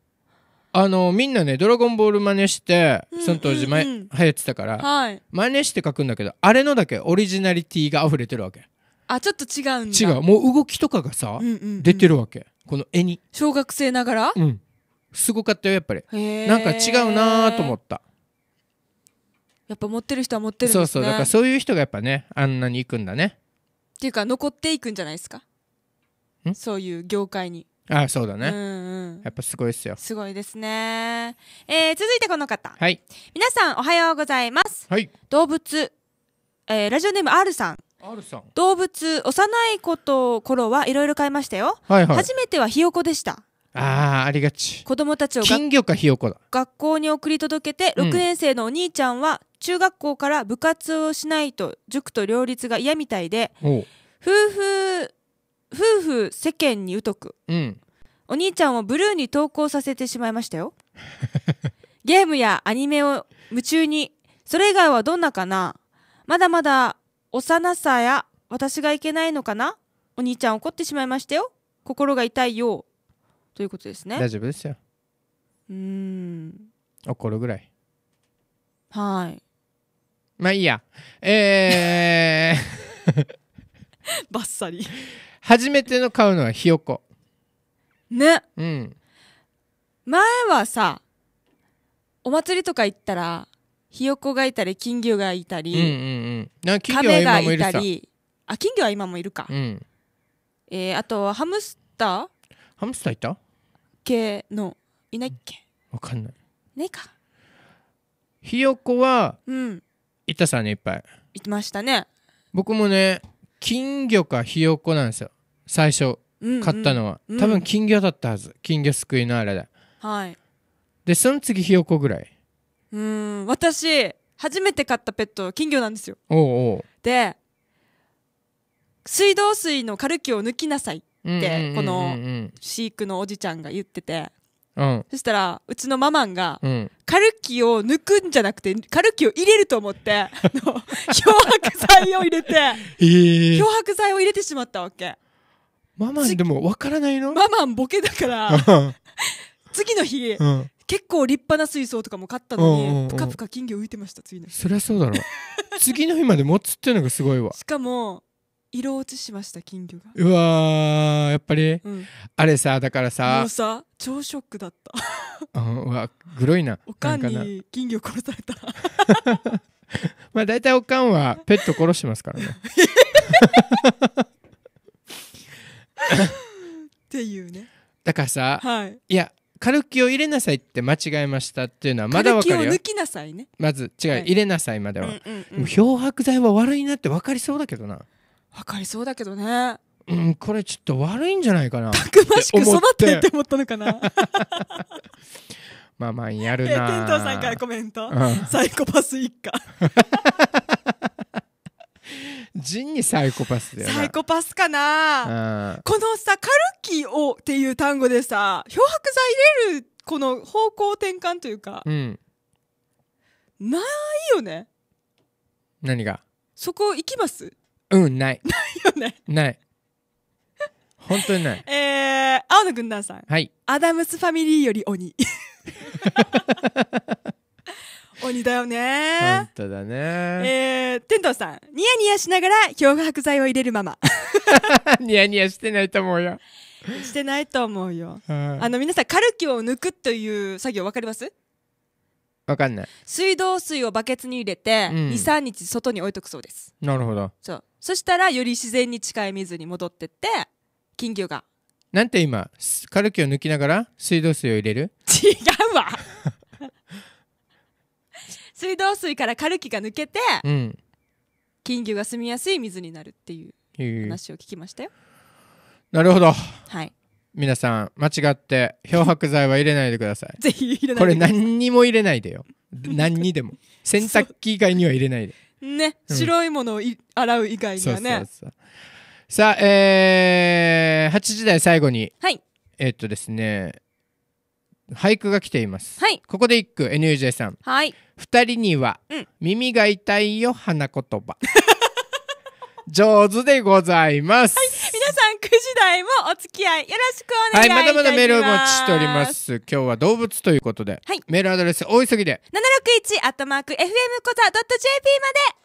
あのみんなね「ドラゴンボール」真似してその当時前、うんうんうん、流行ってたから、はい、真似して書くんだけどあれのだけオリジナリティが溢れてるわけあちょっと違うんだ違うもう動きとかがさ、うんうんうん、出てるわけこの絵に小学生ながらうんすごかったよやっぱりなんか違うなーと思ったやっぱ持ってる人は持ってるんです、ね、そうそうだからそういう人がやっぱねあんなに行くんだねっていうか残っていくんじゃないですかそういう業界にあそうだね、うんうん、やっぱすごいですよすごいですね、えー、続いてこの方はい皆さんおはようございます、はい、動物、えー、ラジオネーム R さん R さん動物幼い子と頃はいろいろ買いましたよ、はいはい、初めてはひよこでしたああありがち子供たちを金魚かひよこだ学校に送り届けて6年生のお兄ちゃんは、中学校から部活をしないと塾と両立が嫌みたいで夫婦夫婦世間に疎く、うん、お兄ちゃんをブルーに投稿させてしまいましたよ ゲームやアニメを夢中にそれ以外はどんなかなまだまだ幼さや私がいけないのかなお兄ちゃん怒ってしまいましたよ心が痛いよということですね大丈夫ですようん怒るぐらいはいまあいいやえー バッサリ 初めての買うのはひよこねうん前はさお祭りとか行ったらひよこがいたり金魚がいたり、カメ、うんうん、がいたりあ金魚は今もいるか、うん、えー、あとハムスターハムスターいた系のいないっけわかんないねえかひよこは、うん、いたさねいっぱいいましたね僕もね金魚かひよこなんですよ最初買ったのは、うんうん、多分金魚だったはず金魚すくいのあれではいでその次ひよこぐらいうん私初めて買ったペット金魚なんですよおうおうで水道水のカルキを抜きなさいってこの飼育のおじちゃんが言っててそしたらうちのママンが、うん、カルキを抜くんじゃなくてカルキを入れると思って 漂白剤を入れて、漂白剤を入れてしまったわけママンでも分からないのママンボケだから次の日、うん、結構立派な水槽とかも買ったのに、うんうんうん、プカプカ金魚浮いてました次の日そりゃそうだろ次の日まで持つっていうのがすごいわしかも色落ちしました金魚がうわやっぱり、うん、あれさだからさもうさ超ショックだった うわグロいなおかんに金魚殺された まあ大体おかんはペット殺してますからねっていうねだからさ、はい、いやカルキを入れなさいって間違えましたっていうのはまだ分かるよ抜きなさいねまず違う、はい、入れなさいまでは、うんうんうん、漂白剤は悪いなって分かりそうだけどなわかりそうだけどねうん、これちょっと悪いんじゃないかなたくましく育ってって思ったのかな まあまあやるな、えー、天さんからコメント、サイコパス一家 ジンにサイコパスだよサイコパスかな、うん、このさカルキをっていう単語でさ漂白剤入れるこの方向転換というか、うん、ないよね何がそこ行きますうんないないよねない本当にない えー、青野軍団さんはいアダムスファミリーより鬼 鬼だよね本当だねえー、天童さんニヤニヤしながら漂白剤を入れるまま ニヤニヤしてないと思うよしてないと思うよ、あの皆さんカルキを抜くという作業わかりますわかんない水道水をバケツに入れて、うん、23日外に置いとくそうですなるほどそうそしたらより自然に近い水に戻ってって金魚がなんて今カルキを抜きながら水道水を入れる違うわ 水道水からカルキが抜けて、うん、金魚が住みやすい水になるっていう話を聞きましたよなるほどはい皆さん間違って漂白剤は入れないでください ぜひ入れないこれ何にも入れないでよ何にでも洗濯機以外には入れないでね、白いものを洗う以外にはね。そうそうそうさあ、えー、8時台最後に、はい、えー、っとですね、俳句が来ています。はい、ここで一句、NUJ さん。はい。人には、うん、耳が痛いよ、花言葉。上手でございます。はい皆さん9時台もお付き合いよろしくお願いいたします。はい、まだまだメールをお待ちしております。今日は動物ということで、はい、メールアドレス大急ぎで761アットマーク FM コザ .jp まで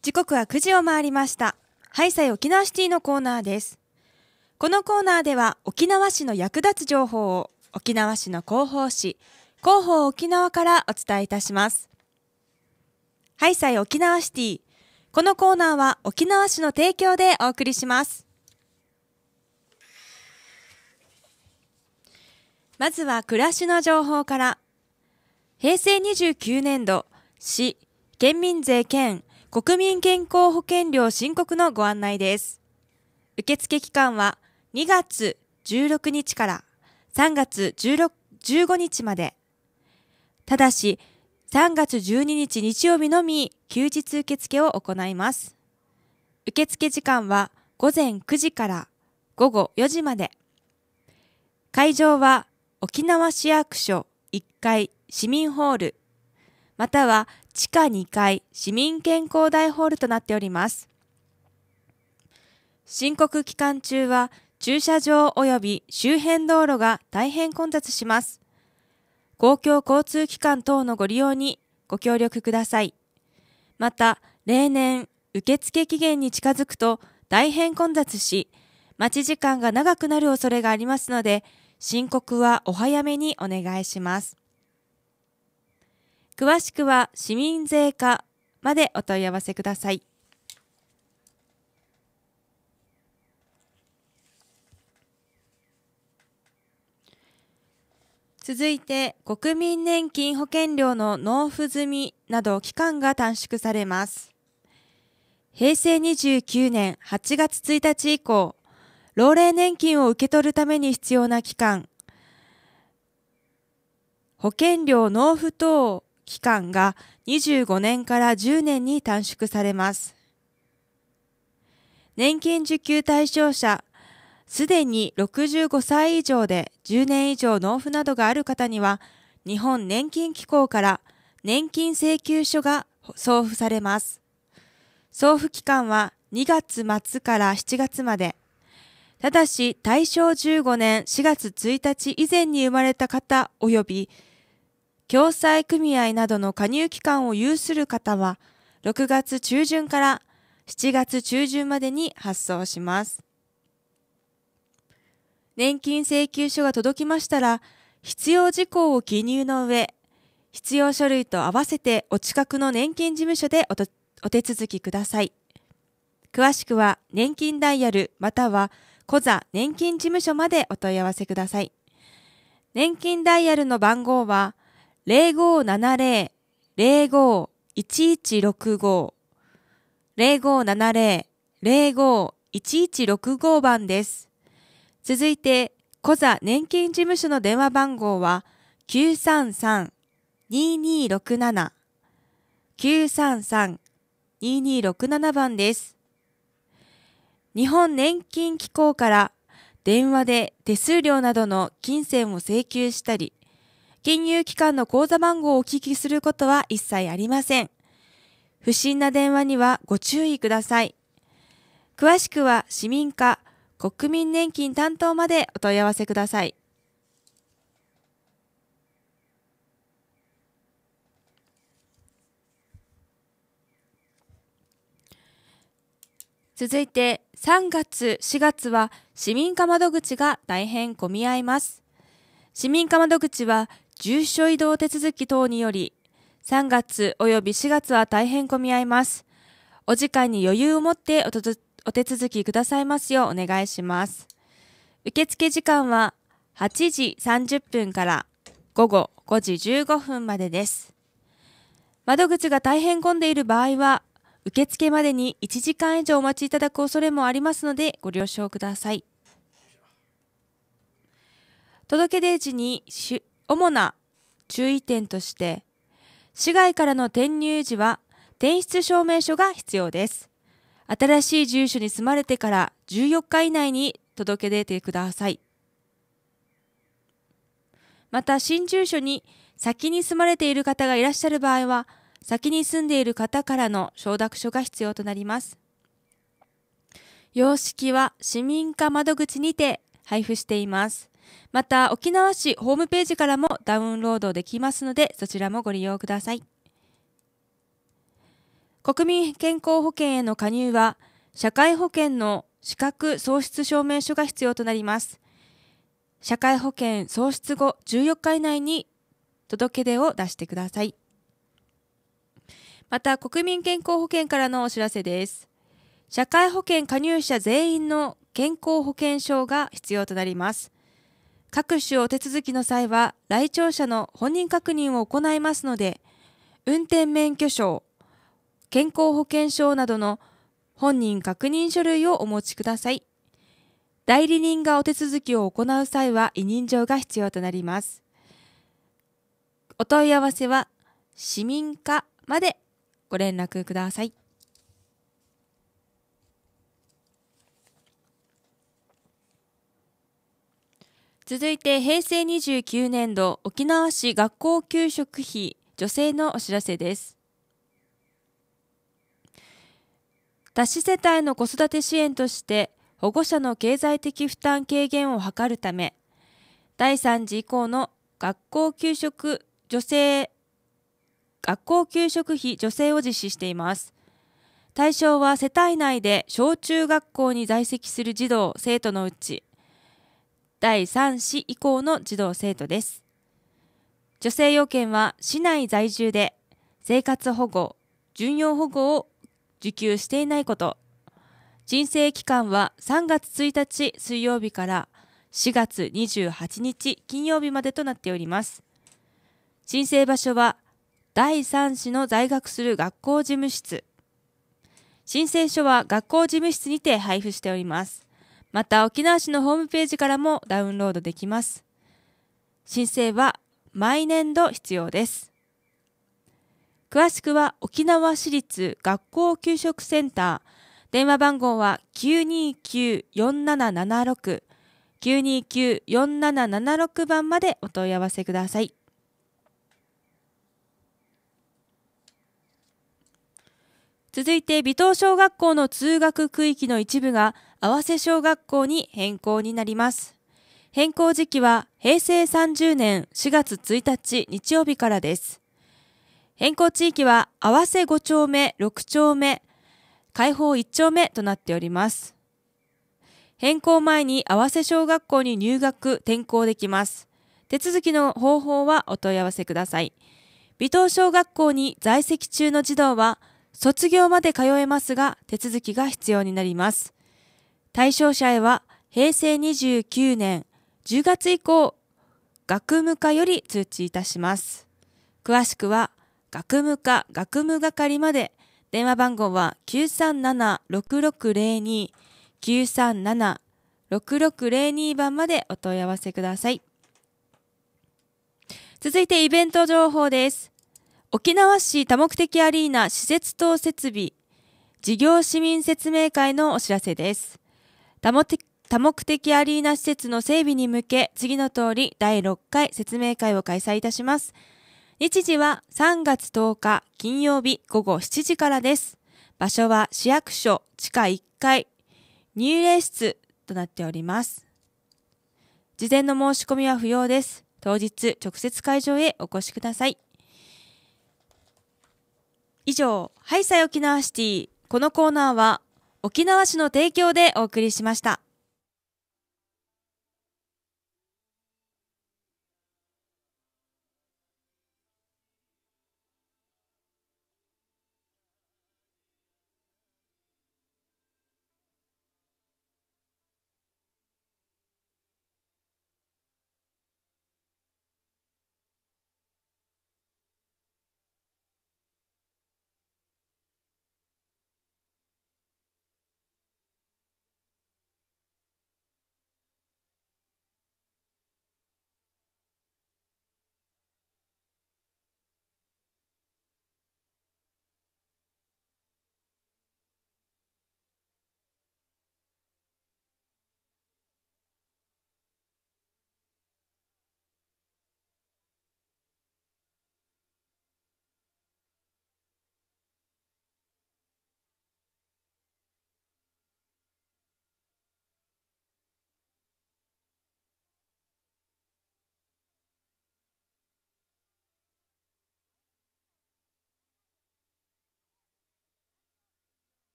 時刻は9時を回りました。ハイサイ沖縄シティのコーナーです。このコーナーでは沖縄市の役立つ情報を沖縄市の広報誌、広報沖縄からお伝えいたします。ハイサイ沖縄シティ。このコーナーは沖縄市の提供でお送りします。まずは暮らしの情報から。平成29年度、市、県民税県国民健康保険料申告のご案内です。受付期間は2月16日から3月1 5日まで。ただし、3月12日日曜日のみ休日受付を行います。受付時間は午前9時から午後4時まで。会場は沖縄市役所1階市民ホール、または地下2階市民健康大ホールとなっております。申告期間中は駐車場及び周辺道路が大変混雑します。公共交通機関等のご利用にご協力ください。また、例年、受付期限に近づくと大変混雑し、待ち時間が長くなる恐れがありますので、申告はお早めにお願いします。詳しくは市民税課までお問い合わせください。続いて、国民年金保険料の納付済みなど期間が短縮されます。平成29年8月1日以降、老齢年金を受け取るために必要な期間、保険料納付等期間が25年から10年に短縮されます。年金受給対象者、すでに65歳以上で10年以上納付などがある方には、日本年金機構から年金請求書が送付されます。送付期間は2月末から7月まで。ただし、大正15年4月1日以前に生まれた方及び共済組合などの加入期間を有する方は、6月中旬から7月中旬までに発送します。年金請求書が届きましたら、必要事項を記入の上、必要書類と合わせてお近くの年金事務所でお手続きください。詳しくは年金ダイヤルまたは小座年金事務所までお問い合わせください。年金ダイヤルの番号は0570-05-1165 0570-05-1165番です。続いて、コザ年金事務所の電話番号は933-2267 933-2267番です。日本年金機構から電話で手数料などの金銭を請求したり、金融機関の口座番号をお聞きすることは一切ありません。不審な電話にはご注意ください。詳しくは市民課国民年金担当までお問い合わせください。続いて3月、4月は市民課窓口が大変混み合います。市民課窓口は住所移動手続き等により、3月及び4月は大変混み合います。お時間に余裕を持ってお手続きくださいますようお願いします。受付時間は8時30分から午後5時15分までです。窓口が大変混んでいる場合は、受付までに1時間以上お待ちいただく恐れもありますのでご了承ください。届け出時に主な注意点として、市外からの転入時は転出証明書が必要です。新しい住所に住まれてから14日以内に届け出てください。また、新住所に先に住まれている方がいらっしゃる場合は、先に住んでいる方からの承諾書が必要となります。様式は市民課窓口にて配布しています。また沖縄市ホームページからもダウンロードできますのでそちらもご利用ください国民健康保険への加入は社会保険の資格喪失証明書が必要となります社会保険喪失後14日以内に届け出を出してくださいまた国民健康保険からのお知らせです社会保険加入者全員の健康保険証が必要となります各種お手続きの際は来庁者の本人確認を行いますので、運転免許証、健康保険証などの本人確認書類をお持ちください。代理人がお手続きを行う際は委任状が必要となります。お問い合わせは市民課までご連絡ください。続いて平成29年度沖縄市学校給食費助成のお知らせです多子世帯の子育て支援として保護者の経済的負担軽減を図るため第3次以降の学校給食助成学校給食費助成を実施しています対象は世帯内で小中学校に在籍する児童生徒のうち第3子以降の児童生徒です。女性要件は市内在住で生活保護、巡用保護を受給していないこと。人生期間は3月1日水曜日から4月28日金曜日までとなっております。申請場所は第3子の在学する学校事務室。申請書は学校事務室にて配布しております。また沖縄市のホームページからもダウンロードできます。申請は毎年度必要です。詳しくは沖縄市立学校給食センター電話番号は929-4776 929-4776番までお問い合わせください。続いて、尾東小学校の通学区域の一部が合わせ小学校に変更になります。変更時期は平成30年4月1日日曜日からです。変更地域は合わせ5丁目、6丁目、開放1丁目となっております。変更前に合わせ小学校に入学、転校できます。手続きの方法はお問い合わせください。微藤小学校に在籍中の児童は卒業まで通えますが手続きが必要になります。対象者へは平成29年10月以降、学務課より通知いたします。詳しくは、学務課学務係まで、電話番号は937-6602、937-6602番までお問い合わせください。続いてイベント情報です。沖縄市多目的アリーナ施設等設備事業市民説明会のお知らせです。多目的アリーナ施設の整備に向け、次の通り第6回説明会を開催いたします。日時は3月10日金曜日午後7時からです。場所は市役所地下1階入霊室となっております。事前の申し込みは不要です。当日直接会場へお越しください。以上、ハイサイ沖縄シティ。このコーナーは沖縄市の提供でお送りしました。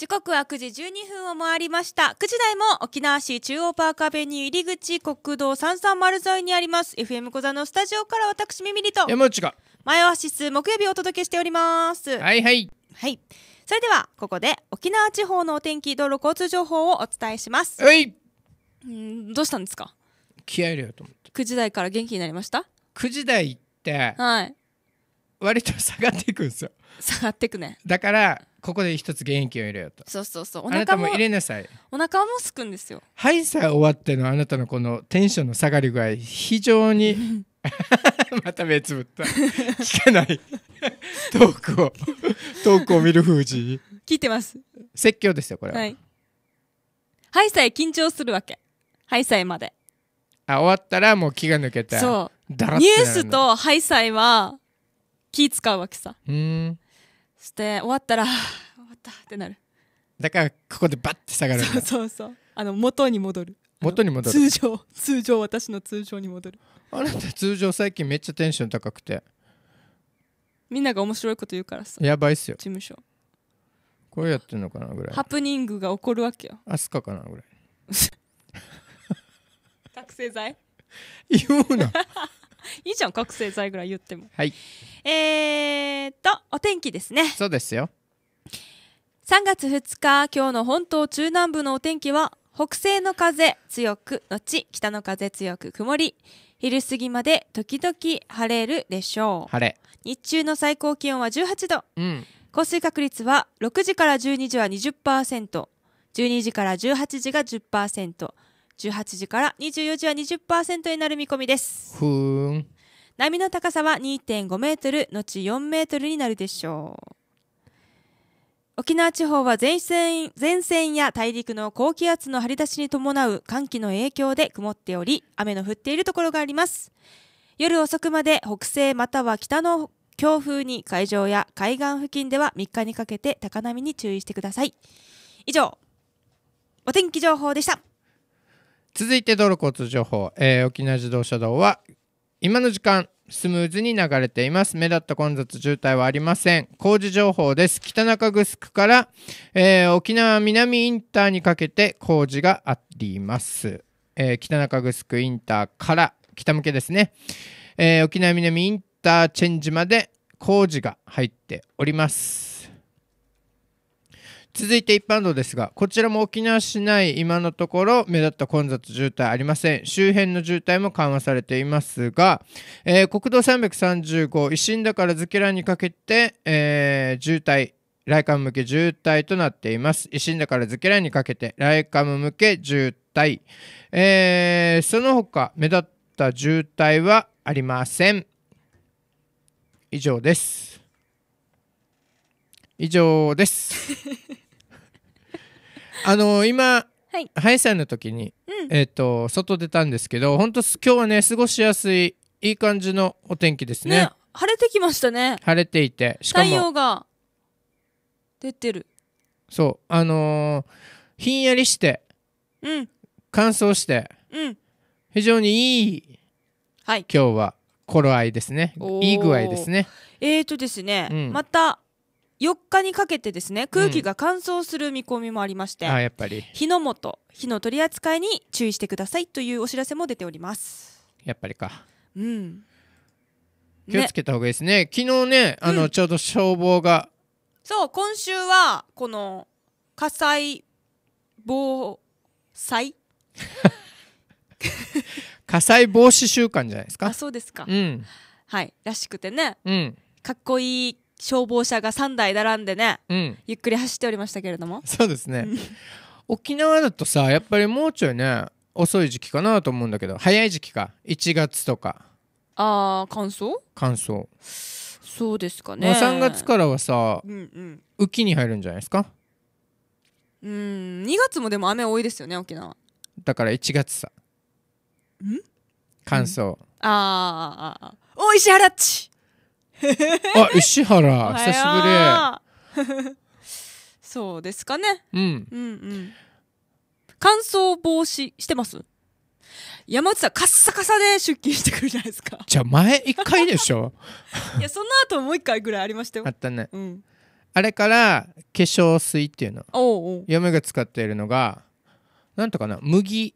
時刻は9時12分を回りました。9時台も沖縄市中央パーカーベニュー入り口国道330沿いにあります FM 小座のスタジオから私ミミリと山内が前オアシス木曜日お届けしております。はいはい。はい。それではここで沖縄地方のお天気道路交通情報をお伝えします。はい。うんどうしたんですか。気合入れようと思って。9時台から元気になりました。9時台って。はい。割と下がっていくんですよ下がってくねだからここで一つ元気を入れようとそうそうそうおあなた腹も入れなさいお腹もすくんですよはいさえ終わってのあなたのこのテンションの下がり具合非常に また目つぶった聞かない トークをトークを見る風じ。聞いてます説教ですよこれは、はいはいさえ緊張するわけはいさえまであ終わったらもう気が抜けたそうダラッてニュースとハイサイは気使うわけさうんして終わったら 終わったってなるだからここでバッて下がるそうそうそうあの元に戻る元に戻る通常通常私の通常に戻るあなた通常最近めっちゃテンション高くてみんなが面白いこと言うからさやばいっすよ事務所これやってんのかなぐらいハプニングが起こるわけよアスカかなぐらい覚醒 剤 言うないいじゃん覚醒剤ぐらい言ってもはいえー、っとお天気ですねそうですよ3月2日今日の本島中南部のお天気は北西の風強く後北の風強く曇り昼過ぎまで時々晴れるでしょう晴れ日中の最高気温は18度、うん、降水確率は6時から12時は 20%12 時から18時が10% 18時から24時は20%になる見込みですふーん波の高さは2.5メートル後4メートルになるでしょう沖縄地方は前線前線や大陸の高気圧の張り出しに伴う寒気の影響で曇っており雨の降っているところがあります夜遅くまで北西または北の強風に海上や海岸付近では3日にかけて高波に注意してください以上お天気情報でした続いて道路交通情報、えー、沖縄自動車道は今の時間スムーズに流れています目立った混雑渋滞はありません工事情報です北中城から、えー、沖縄南インターにかけて工事があります、えー、北中城インターから北向けですね、え沖縄南インターチェンジまで工事が入っております続いて一般道ですがこちらも沖縄市内今のところ目立った混雑渋滞ありません周辺の渋滞も緩和されていますが、えー、国道335維新だから付けらにかけて、えー、渋滞来館向け渋滞となっています維新だから付けらにかけて来館向け渋滞、えー、その他目立った渋滞はありません以上です以上です あのー、今、はい、ハイサイの時に、うん、えっ、ー、と、外出たんですけど、本当今日はね、過ごしやすい、いい感じのお天気ですね。ね晴れてきましたね。晴れていて、しかも。太陽が出てる。そう、あのー、ひんやりして、うん、乾燥して、うん、非常にいい、はい、今日は頃合いですね。いい具合ですね。えっ、ー、とですね、また、4日にかけてですね空気が乾燥する見込みもありまして、うん、あやっぱり火の元火の取り扱いに注意してくださいというお知らせも出ておりますやっぱりかうん気をつけた方がいいですね、ね、昨日ねあの、ちょうど消防がそう今週はこの火災防災 火災防止週間じゃないですかあそうですかうんはいらしくてね、うん、かっこいい消防車が3台並んでね、うん、ゆっくり走っておりましたけれどもそうですね沖縄だとさやっぱりもうちょいね遅い時期かなと思うんだけど早い時期か1月とかああ乾燥乾燥そうですかね、まあ、3月からはさ、うんうん、雨季に入るんじゃないですかうん2月もでも雨多いですよね沖縄だから1月さん乾燥、うん、ああお石原っちあ、石原、久しぶり。そうですかね。うん。うんうん。乾燥防止してます山内さん、カッサカサで出勤してくるじゃないですか。じゃあ、前一回でしょいや、その後もう一回ぐらいありましたよ。あったね。うん。あれから、化粧水っていうの。おうおう嫁が使っているのが、なんとかな、麦、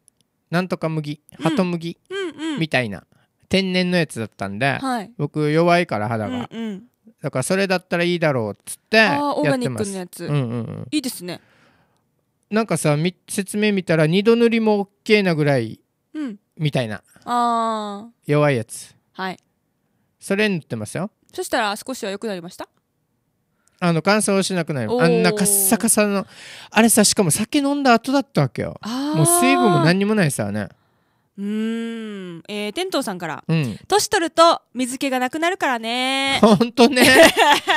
なんとか麦、ハト麦、みたいな。天然のやつだったんで、はい、僕弱いから肌が、うんうん、だからそれだったらいいだろうっつってやってます、うんうん、いいですねなんかさ説明見たら2度塗りも OK なぐらい、うん、みたいなあ弱いやつはいそれ塗ってますよそしたら少しは良くなりましたあの乾燥しなくなるあんなカッサカサのあれさしかも酒飲んだ後だったわけよもう水分も何にもないさねうん、えー、天童さんから、年、うん、取ると水気がなくなるからね。本当ね。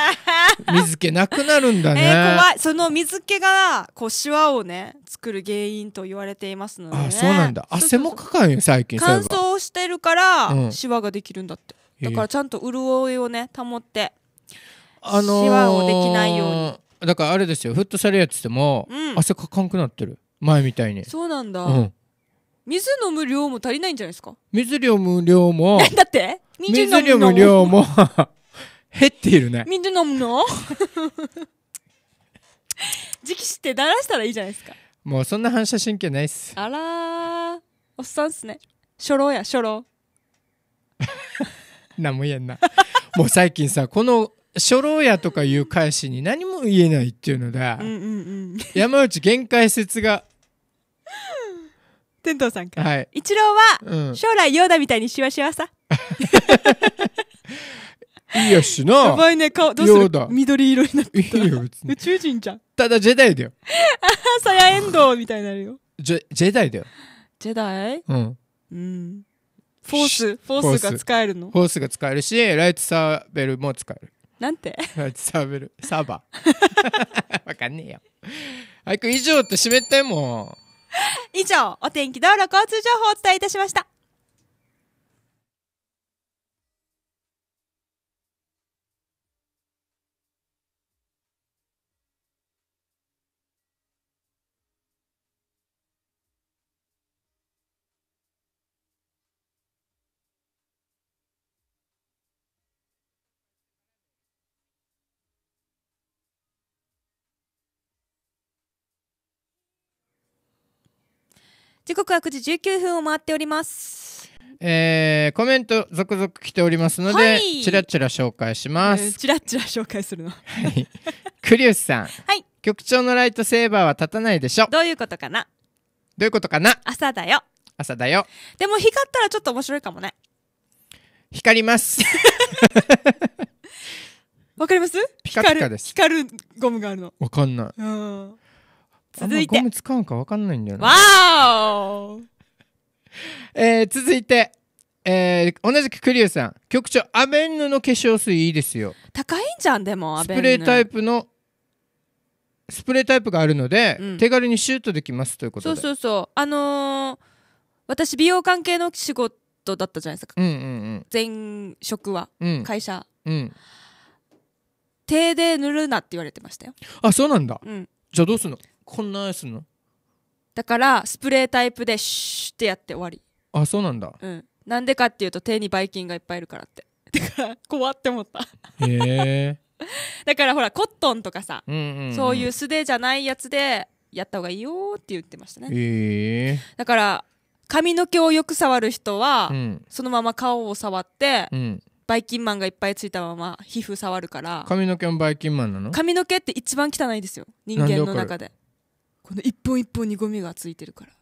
水気なくなるんだね。えー、怖い。その水気が、こう、シワをね、作る原因と言われていますので、ね、あ、そうなんだ。汗もかかんよ、最近。乾燥してるから、うん、シワができるんだって。だから、ちゃんと潤いをね、保って、あのー、シワをできないように。だから、あれですよ、フットサルやってても、うん、汗かかんくなってる。前みたいに。そうなんだ。うん水飲む量も足りないんじゃないですか水量無料も だって水量無料も 減っているね水飲むの 直視ってだらしたらいいじゃないですかもうそんな反射神経ないっすあらおっさんっすね初老や初老何も言えんなもう最近さこの初老やとかいう返しに何も言えないっていうので、うんうんうん、山内限界説が天童さんから。はい。一郎うは、ん将来ヨーダみたいにしわしわさ。いいよしやな。ばいね、顔、どうすヨーる緑色になっていいよ、別に宇。宙人じゃん。ただ、ジェダイだよ。あさやエンドウみたいになるよ。ジェ、ジェダイだよ。ジェダイうん。うん。フォース、フォースが使えるのフォースが使えるし、ライトサーベルも使える。なんてライトサーベル。サーバー。わかんねえよ。あいく以上って湿ったよ、もう。以上、お天気道路交通情報をお伝えいたしました。時刻は9時19分を回っております。えー、コメント続々来ておりますので、はい、チラチラ紹介します。チラチラ紹介するの。はい。クリウスさん。はい。局長のライトセーバーは立たないでしょ。どういうことかなどういうことかな朝だよ。朝だよ。でも光ったらちょっと面白いかもね。光ります。わかりますピカピカです。光るゴムがあるの。わかんない。うん。続いて。ゴム使うんかわかんないんだよわーえー、続いて。えー、同じくクリアさん局長アベンヌの化粧水いいですよ高いんじゃんでもアベンヌスプレータイプのスプレータイプがあるので、うん、手軽にシュートできますということでそうそうそうあのー、私美容関係の仕事だったじゃないですか、うんうんうん、前職は、うん、会社、うん、手で塗るなって言われてましたよあそうなんだ、うん、じゃあどうすんのこんなすんのだからスプレータイプでシューってやって終わりあそうなんだうんなんでかっていうと手にばい菌がいっぱいいるからって だから怖って思ったへえ だからほらコットンとかさ、うんうんうん、そういう素手じゃないやつでやった方がいいよって言ってましたね、えだから髪の毛をよく触る人は、うん、そのまま顔を触って、うん、バイキンマンがいっぱいついたまま皮膚触るから髪の毛もバイキンマンなの髪の毛って一番汚いですよ人間の中でこの一本一本にゴミがついてるから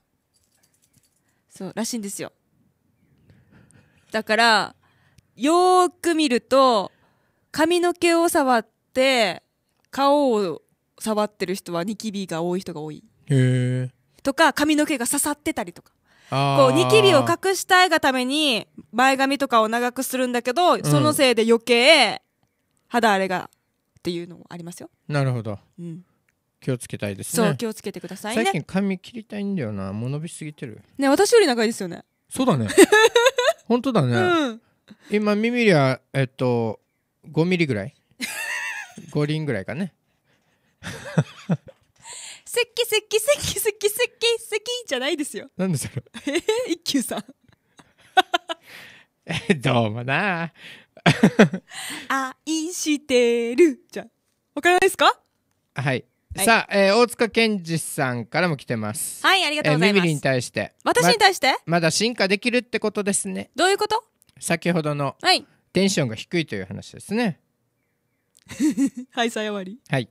そうらしいんですよだからよーく見ると髪の毛を触って顔を触ってる人はニキビが多い人が多いへえとか髪の毛が刺さってたりとかこうニキビを隠したいがために前髪とかを長くするんだけど、うん、そのせいで余計肌荒れがっていうのもありますよなるほど、うん、気をつけたいですねそう気をつけてくださいね最近髪切りたいんだよな物う伸びすぎてるね私より長いですよねそうだね 本当だね、うん、今耳りはえっと5ミリぐらい五輪ぐらいかね せっきせっきせっきせっきせっきせっきじゃないですよなんでそれえ 一休さんどうもな愛してるじゃわからないですかはいさあ、えー、大塚健二さんからも来てます。はい、ありがとうございます。えー、ミミに対して。私に対して、ま、まだ進化できるってことですね。どういうこと先ほどの、はい、テンションが低いという話ですね。はい、さやわり。はい。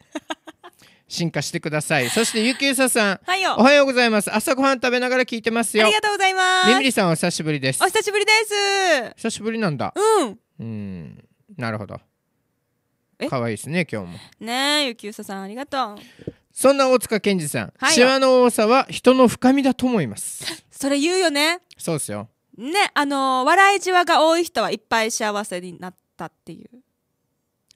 進化してください。そしてゆきうささん、はい、おはようございます。朝ごはん食べながら聞いてますよ。ありがとうございます。みみりさんお久しぶりです。お久しぶりです。久しぶりなんだ。うん。うん、なるほど。可愛いですね今日もねえゆきうささんありがとうそんな大塚健二さん、はい、シワの多さは人の深みだと思います それ言うよねそうですよねあのー、笑いじわが多い人はいっぱい幸せになったっていう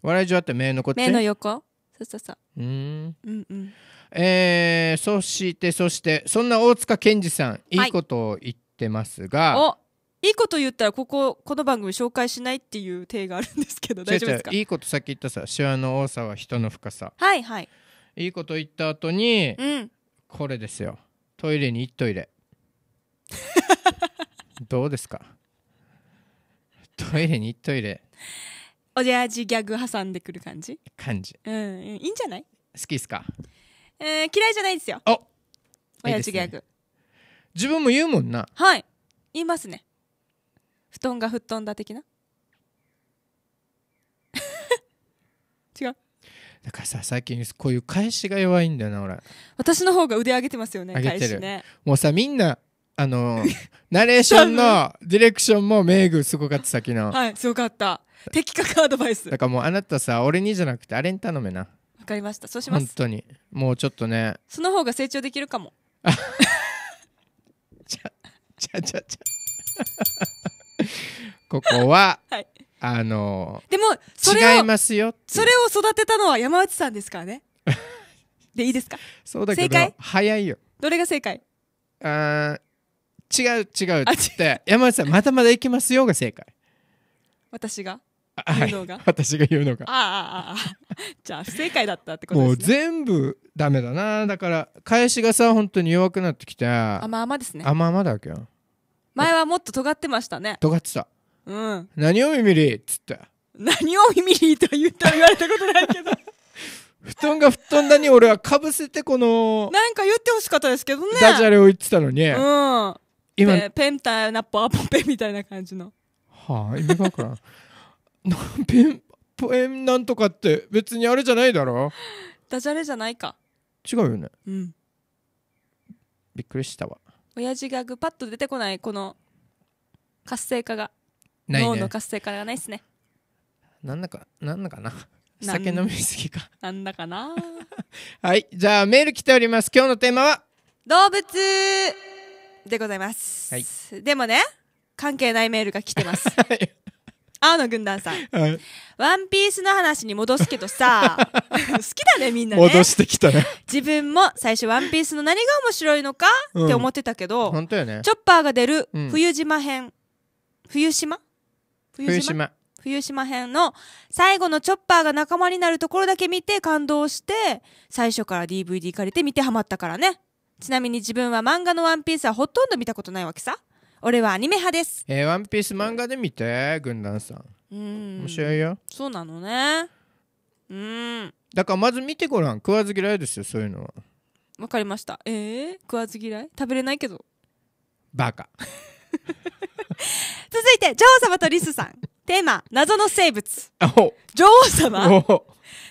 笑いじわって目のこっち目の横そうそうそううんうんうんえー、そしてそしてそんな大塚健二さんいいことを言ってますが、はいいいこと言ったらこここの番組紹介しないっていう体があるんですけど大丈夫ですかいいことさっき言ったさ「シワの多さは人の深さ」はいはいいいこと言った後に、うん、これですよトイレに行っといれ どうですかトイレに行っといれおじあじギャグ挟んでくる感じ感じうんいいんじゃない好きっすかえー、嫌いじゃないですよおおやじギャグ、ね、自分も言うもんなはい言いますね布団が吹っ飛んだ的な 違うだからさ最近こういう返しが弱いんだよな俺私の方が腕上げてますよね上げてる、ね、もうさみんなあの ナレーションのディレクションもメイグすごかった先のはいすごかった的確アドバイスだからもうあなたさ俺にじゃなくてあれに頼めなわかりましたそうします本当にもうちょっとねその方が成長できるかも ちゃちゃちゃちゃ ここは、はい、あのでもそれを違いますよそれを育てたのは山内さんですからね でいいですかそうだけど正解早いよどれが正解あ違う違うっつって山内さんまだまだいきますよが正解私がはい、私が言うのがああああ じゃあ不正解だったってことです、ね、もう全部ダメだなだから返しがさ本当に弱くなってきてまあですねあまあまだけよ前はもっと尖ってましたね尖ってたうん何を耳りっつって何を耳りと言った言われたことないけど 布団が布団だに俺はかぶせてこのなんか言ってほしかったですけどねダジャレを言ってたのにうん今ペンタナポアポペみたいな感じのはあ意味がからんペンポエンなんとかって別にあれじゃないだろダジャレじゃないか違うよねうんびっくりしたわ親父がグパッと出てこないこの活性化が、ね脳の活性化がないっすねなんだかなんだかな酒飲みすぎかなんだかな はいじゃあメール来ております今日のテーマは動物でございます、はいでもね関係ないメールが来てます はい青の軍団さん、はいワンピースの話に戻すけどさ 好きだねみんなね戻してきたね自分も最初ワンピースの何が面白いのか、うんって思ってたけど、本当よねチョッパーが出る冬島編、冬島冬島冬島編の最後のチョッパーが仲間になるところだけ見て感動して最初から DVD 借りて見てハマったからねちなみに自分は漫画の「ワンピースはほとんど見たことないわけさ俺はアニメ派です。えー、ワンピース漫画で見て、軍団さん。うん。面白いよ。そうなのね。うん。だからまず見てごらん。食わず嫌いですよ、そういうのは。わかりました。えー、食わず嫌い食べれないけど。バカ。続いて、女王様とリスさん。テーマ、謎の生物。女王様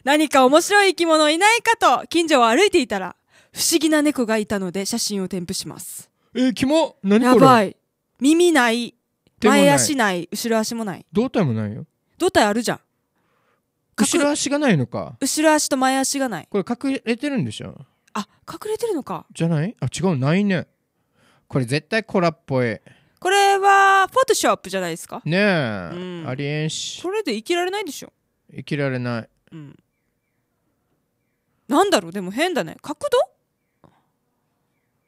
何か面白い生き物いないかと、近所を歩いていたら、不思議な猫がいたので写真を添付します。えー、キモ何これやばい。耳ない前足ない後ろ足もない胴体もないよ胴体あるじゃん後ろ足がないのか後ろ足と前足がないこれ隠れてるんでしょあ隠れてるのかじゃないあ違うないねこれ絶対コラっぽいこれはフォトショップじゃないですかねえ、うん、ありえんしそれで生きられないでしょ生きられない、うん、なんだろうでも変だね角度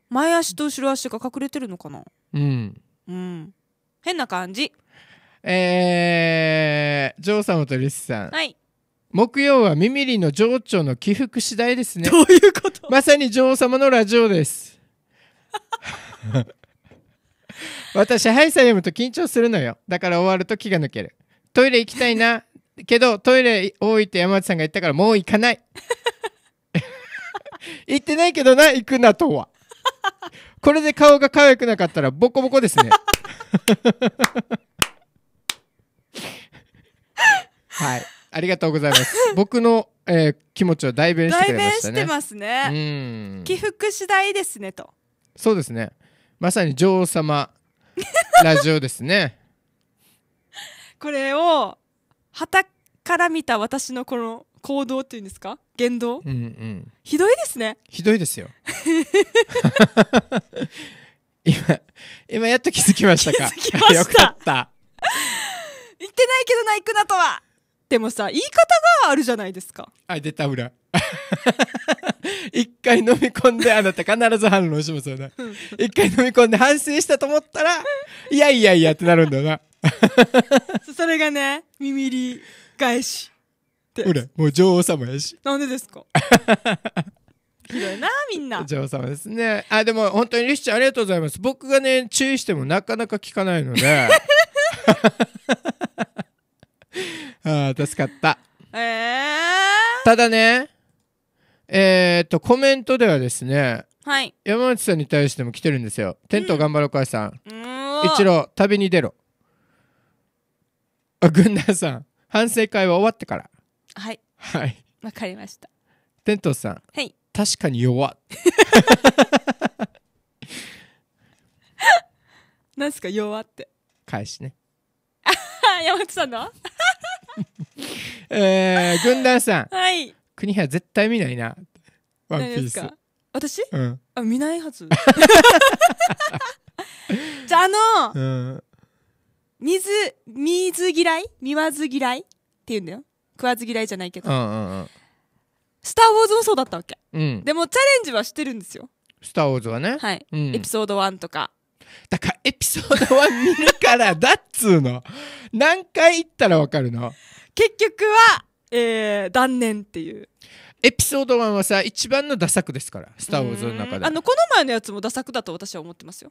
前足と後ろ足が隠れてるのかなうんうん。変な感じ。えー、ジョー様とリスさん。はい。木曜はミミリの情緒の起伏次第ですね。どういうことまさに女王様のラジオです。私、イサイ読むと緊張するのよ。だから終わると気が抜ける。トイレ行きたいな。けど、トイレ多いって山内さんが言ったからもう行かない。行ってないけどな、行くなとは。これで顔が可愛くなかったらボコボコですね。はい。ありがとうございます。僕の、えー、気持ちを代弁してくれましたね。代弁してますね。起伏次第ですねと。そうですね。まさに女王様 ラジオですね。これをはたから見た私のこの行動っていうんですか言動、うんうん、ひどいですねひどいですよ 今今やっと気づきましたか気づきましたよかった言ってないけどな行くなとはでもさ言い方があるじゃないですかあ出た裏一回飲み込んであなた必ず反論しますよね一回飲み込んで反省したと思ったらいやいやいやってなるんだよな それがね耳入り返しってほらもう女王様やしなんでですか ひどいなみんな女王様ですねあでも本当にリシちゃんありがとうございます僕がね注意してもなかなか聞かないので ああ助かったええー、ただねえー、っとコメントではですねはい、山内さんに対しても来てるんですよ。テント頑張ろう、母さん。一郎、旅に出ろ。あ、軍団さん、反省会は終わってから。はいはいわかりましたテントさんはい確かに弱 なんすか弱って返しね 山本さんの えー、軍団さんはい国は絶対見ないなワンピース私、うん、あ見ないはずじゃああの、うん、水水嫌い見わず嫌いって言うんだよ食わず嫌いじゃないけど、うんうんうんスター・ウォーズもそうだったわけ、うんでもチャレンジはしてるんですよスター・ウォーズはね、はい、うんエピソード1とかだからエピソード1見るから だっつうの何回言ったらわかるの結局は、えー、断念っていうエピソード1はさ一番のダ作ですからスター・ウォーズの中であのこの前のやつもダ作だと私は思ってますよ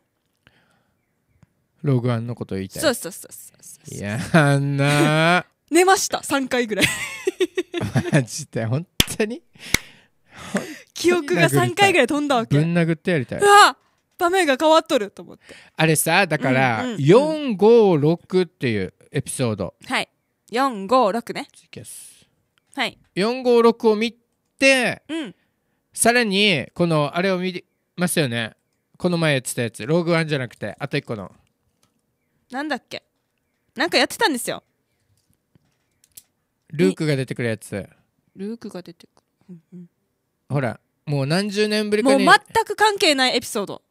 ログアンのこと言いたいそうそうそうそうそういやーなー寝ました3回ぐらいマジで本当に記憶が3回ぐらい飛んだわけぶん殴ってやりたいうわ場面が変わっとると思ってあれさだから、うんうん、456っていうエピソードはい456ねはい456を見て、うん、さらにこのあれを見ますよねこの前やってたやつローグワンじゃなくてあと1個のなんだっけなんかやってたんですよルークが出てくるやつルークが出てくる、うんうんほらもう何十年ぶりかもう全く関係ないエピソード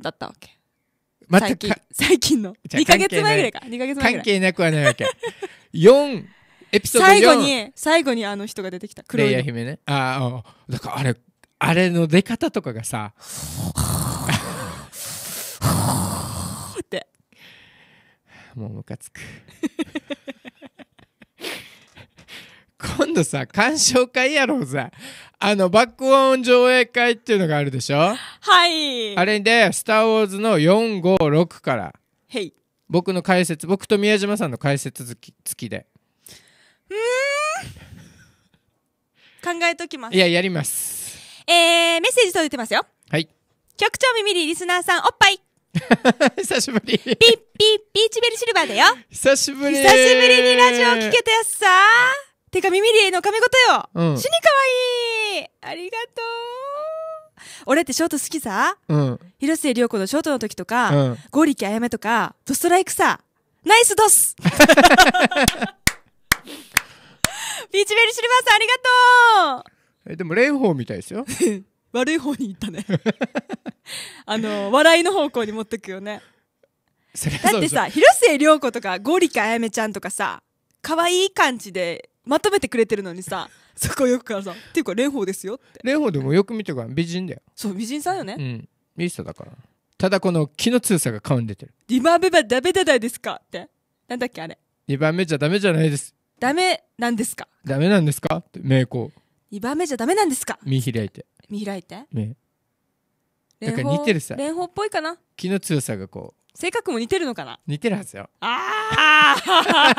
だったわけ全く最近最近の2ヶ月前ぐらいか2ヶ月前ぐ関らい係なくはないわけ4エピソード4最後に最後にあの人が出てきた黒レイヤー姫ねああだからあれあれの出方とかがさ ってもうムカつく 今度さ、鑑賞会やろうぜ。あの、バックオン上映会っていうのがあるでしょはい。あれで、スター・ウォーズの4、5、6から。はい。僕の解説、僕と宮島さんの解説付き付きで。うーん。考えときます。いや、やります。えー、メッセージ届いてますよ。はい。局長耳リリスナーさん、おっぱい。久しぶり。ピッピッ、ビーチベルシルバーだよ。久しぶり。久しぶりにラジオ聞けたやつさ。てか、耳リーの髪型よ、うん、死にかわいいありがとう俺ってショート好きさ、うん、広末涼子のショートの時とか、うん、ゴーリキあやめとか、ドストライクさ、ナイスドス ビーチベルシルバーさんありがとうえでも蓮舫みたいですよ 悪い方に行ったね あの笑いの方向に持ってくよねだってさ広末涼子とかゴリかあやめちゃんとかさ可愛い感じでまとめてくれてるのにさそこよくからさ「っていうか蓮舫ですよ」って蓮舫でもよく見てるから美人だよそう美人さんよねうんいい人だからただこの気の強さが顔に出てる「2番目はダメじゃないですか」ってなんだっけあれ2番目じゃダメじゃないですダメなんですかダメなんですかって名工2番目じゃダメなんですか見開いて見開いて目だかか似てるさ蓮舫っぽいかな気の強さがこう性格も似てるのかな似てるはずよ。あ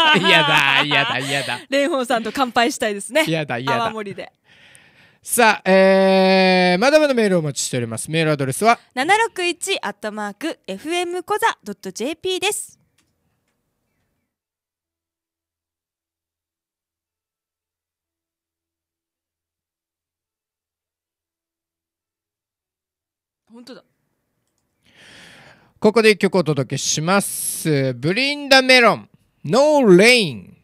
あ 嫌だ、嫌だ、嫌だ。蓮舫さんと乾杯したいですね。嫌だ、嫌だ。泡盛で。さあ、えー、まだまだメールをお待ちしております。メールアドレスは761アットマーク FM コザドット .jp です。本当だ。ここで一曲お届けします。ブリンダメロン、ノーレイン。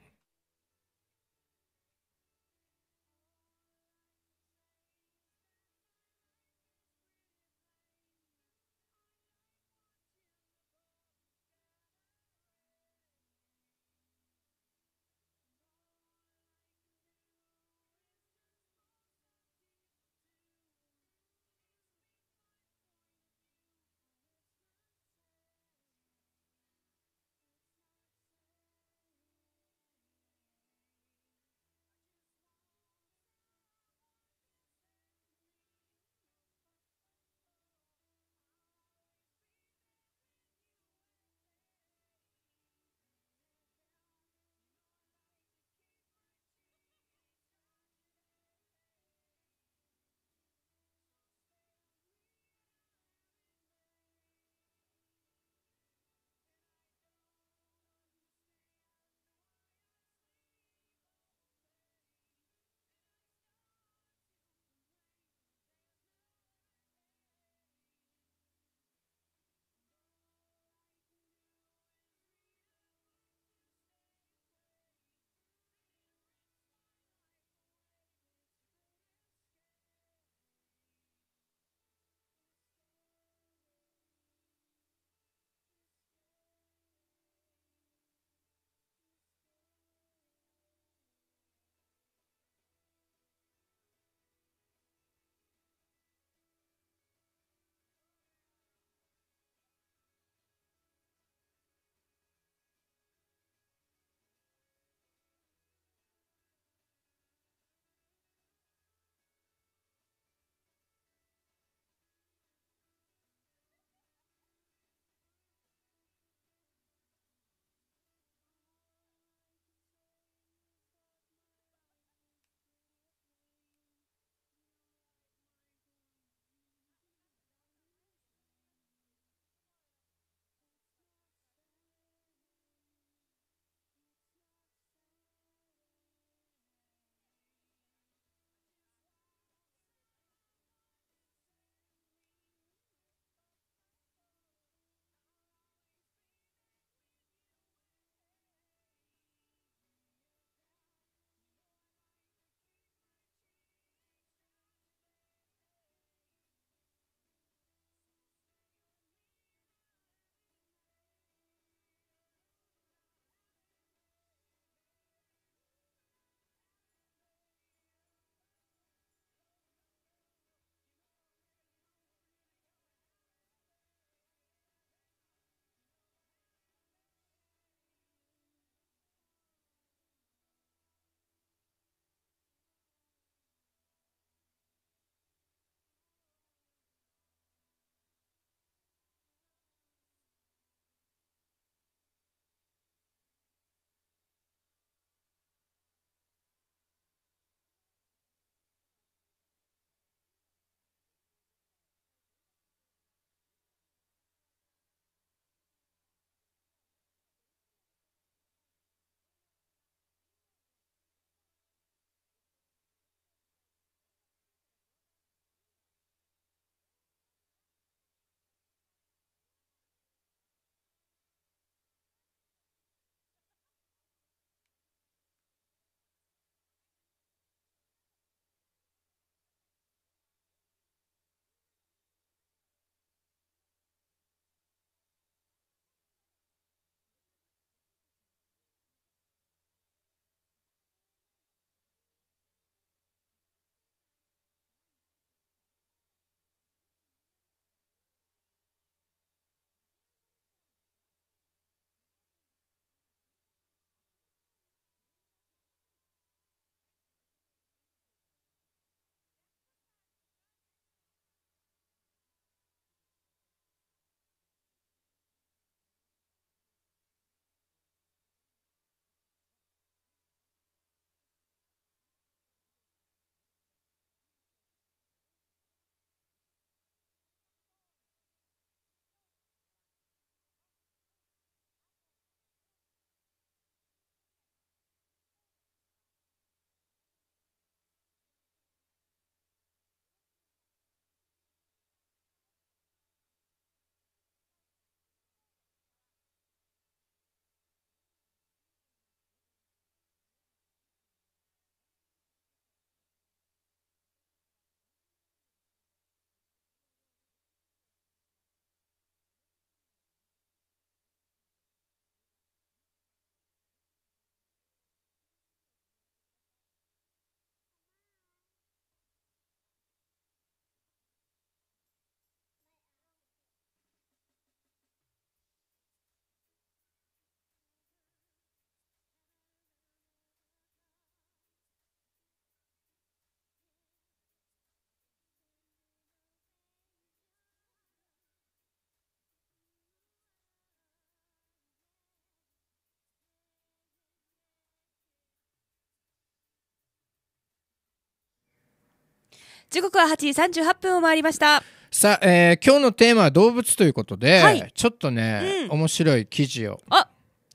時刻は8時38分を回りましたさあ、えー、今日のテーマは動物ということで、はい、ちょっとね、うん、面白い記事を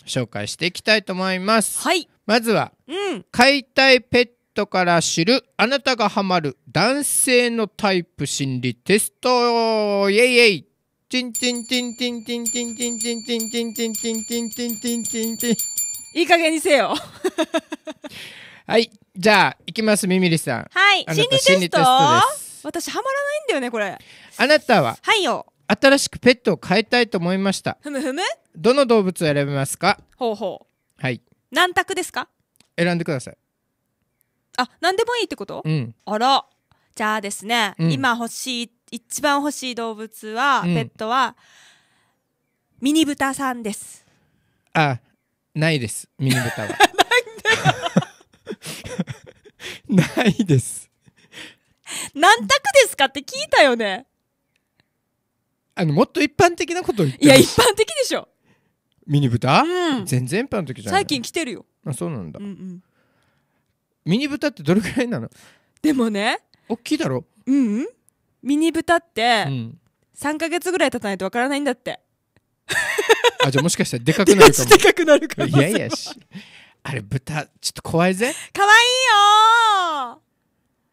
紹介していきたいと思います、はい、まずは、うん、飼いたいペットから知るあなたがハマる男性のタイプ心理テストイエイエイチンチンチンチンチンチンチンチンチンチンチンチンチンチンチンチンチンいい加減にせよはいじゃあ行きますみみりさんはい心理テスト私はまらないんだよねこれあなたははいよ新しくペットを飼いたいと思いましたふむふむどの動物を選びますかほうほうはい何択ですか選んでくださいあ何でもいいってこと、うん、あらじゃあですね、うん、今欲しい一番欲しい動物は、うん、ペットはミニブタさんですあないですミニブタは なんでないです。何択ですかって聞いたよね。あの、もっと一般的なこと言っていや、一般的でしょ。ミニ豚、うん、全然一般的じゃない。最近来てるよ。あ、そうなんだ。うんうん、ミニ豚ってどれくらいなのでもね。大きいだろうん、うん、ミニ豚って、3か月ぐらい経たないとわからないんだって。あ、じゃあもしかしたらでかくなるかも。でかくなるかも。いやいやし。あれ豚、ちょっと怖いぜ。かわいいよ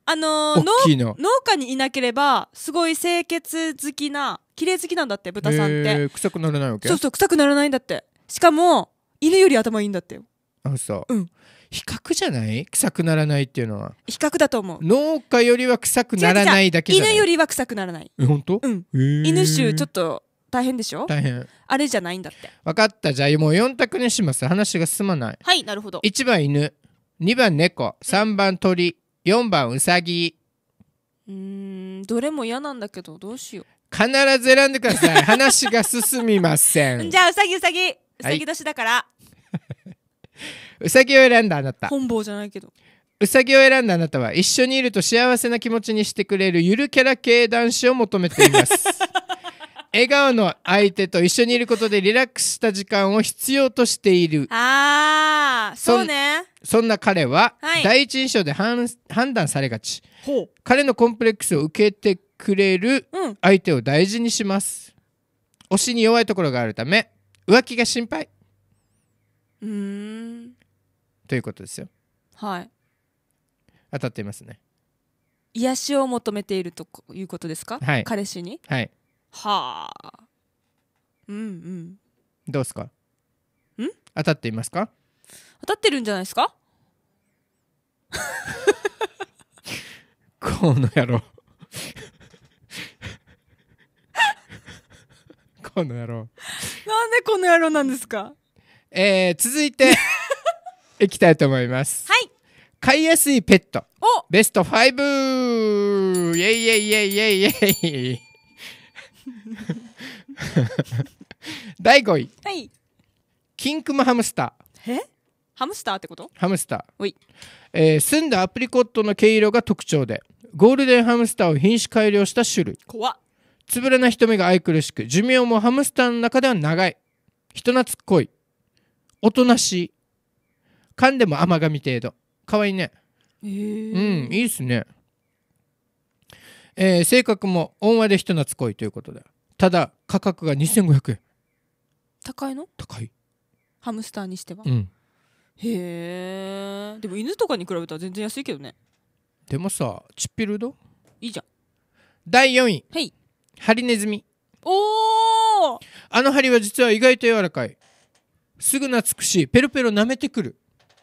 あのー、農家にいなければすごい清潔好きな綺麗好きなんだって豚さんって、えー、臭くならないわけそうそう臭くならないんだってしかも犬より頭いいんだってあそううん比較じゃない臭くならないっていうのは比較だと思う農家よりは臭くならないだけじゃない犬よりは臭くならないえ本当うん犬種ちょっと大変でしょ大変あれじゃないんだって分かったじゃあもう4択にします話が進まないはいなるほど1番犬2番猫3番鳥、うん4番うさぎうんどれも嫌なんだけどどうしよう必ず選んでください 話が進みませんじゃあうさぎうさぎうさぎ年だから、はい、うさぎを選んだあなた本望じゃないけどうさぎを選んだあなたは一緒にいると幸せな気持ちにしてくれるゆるキャラ系男子を求めています 笑顔の相手と一緒にいることでリラックスした時間を必要としている。ああ、そうね。そんな彼は、はい、第一印象で判断されがち。彼のコンプレックスを受けてくれる相手を大事にします。推しに弱いところがあるため、浮気が心配。うん。ということですよ。はい。当たっていますね。癒しを求めているということですか、はい、彼氏に、はい、はあうんうんどうすかん当たっていますか当たってるんじゃないですかこの野郎この野郎なんでこの野郎なんですかえー、続いて いきたいと思いますはい飼いやすいペットベスト5イエイイエイイエイイエイイエイ 第5位はいキンクマハムスターえハムスターってことハムスターえー、澄んだアプリコットの毛色が特徴でゴールデンハムスターを品種改良した種類怖つぶらな瞳が愛くるしく寿命もハムスターの中では長い人懐っこいおとなしい噛んでも甘がみ程度かわいいね、えー、うんいいっすねえー、性格も温和で人懐こいということでただ価格が2500円高いの高いハムスターにしては、うん、へえでも犬とかに比べたら全然安いけどねでもさチッピルドいいじゃん第4位はいハリネズミおおあのハリは実は意外と柔らかいすぐ懐くしペロペロ舐めてくる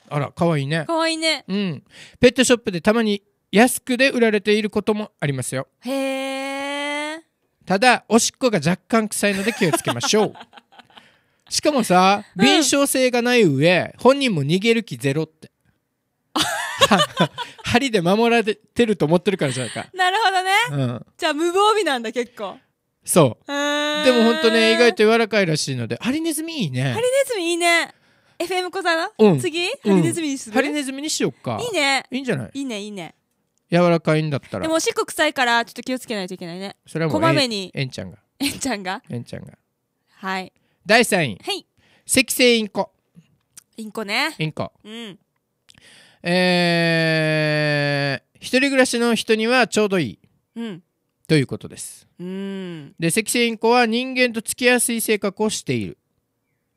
あら可愛いね可愛いねうんペットショップでたまに安くで売られていることもありますよへえただおしっこが若干臭いので気をつけましょう しかもさ敏捷性がない上、うん、本人も逃げる気ゼロって 針で守られてると思ってるからじゃないかなるほどね、うん、じゃあ無防備なんだ結構そうでもほんとね意外と柔らかいらしいのでハリネズミいいねハリネズミいいね FM 小皿、うん、次、ハリネズミにする、ハリネズミにしよっかいいねいいんじゃないいいねいいね柔らかいんだったらでもおしっこ臭いからちょっと気をつけないといけないねそれはもうこまめにえんちゃんがえんちゃんがえんちゃんがはい第3位はい赤星インコインコねインコうんえー、一人暮らしの人にはちょうどいい、うん、ということですうんで赤星インコは人間とつきやすい性格をしている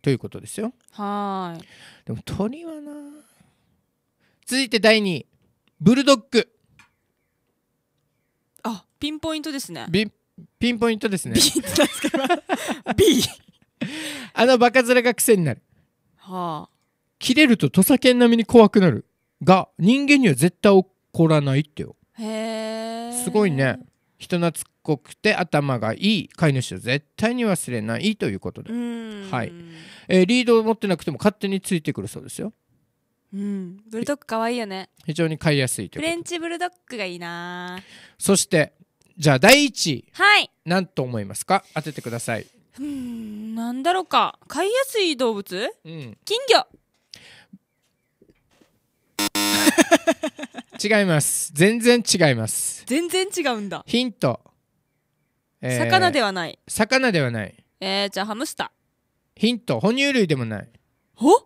ということですよはいでも鳥はな続いて第2位ブルドッグピンポイントですね。ピンポイントですね。ビってすか ?B。あのバカ面が癖になる。はあ。切れると土佐犬並みに怖くなる。が、人間には絶対怒らないってよ。へえ。すごいね。人懐っこくて頭がいい飼い主を絶対に忘れないということで、はい、えー、リードを持ってなくても勝手についてくるそうですよ。うん、ブルドッグ可愛いよね。非常に飼いやすいというフレンチブルドッグがいいな。そしてじゃあ第一はい。何と思いますか当ててください。うん、なんだろうか。飼いやすい動物、うん、金魚。違います。全然違います。全然違うんだ。ヒント。えー、魚ではない。魚ではない。えー、じゃあハムスター。ヒント。哺乳類でもない。お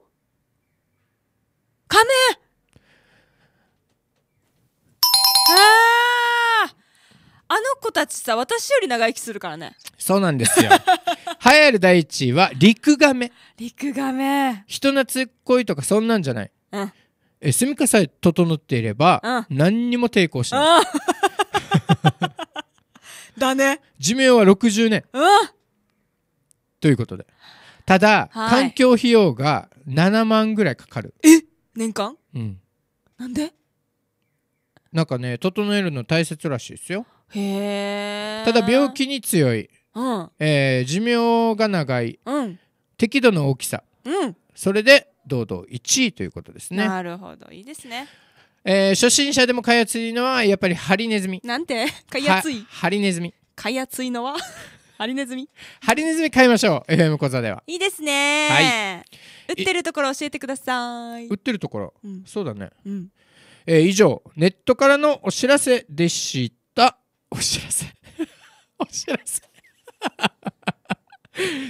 カメあ あの子たちさ、私より長生きするからね。そうなんですよ。流行る第一位は、リクガメ。リクガメ。人懐っこいとかそんなんじゃない。うん。え、住みかさえ整っていれば、うん、何にも抵抗しない。だね。寿命は60年。うん。ということで。ただ、環境費用が7万ぐらいかかる。え年間うん。なんでなんかね、整えるの大切らしいですよ。へただ病気に強い、うんえー、寿命が長い、うん、適度の大きさ、うん、それで堂々1位ということですねなるほどいいですねえー、初心者でも飼いやすいのはやっぱりハリネズミなんて飼いやすいハリネズミ飼いやすいのはハリ ネズミハリネズミ飼いましょう FM 小座ではいいですねはい売ってるところ教えてください売ってるところ、うん、そうだね、うんえー、以上ネットからのお知らせでしたお知らせ。お知らせ。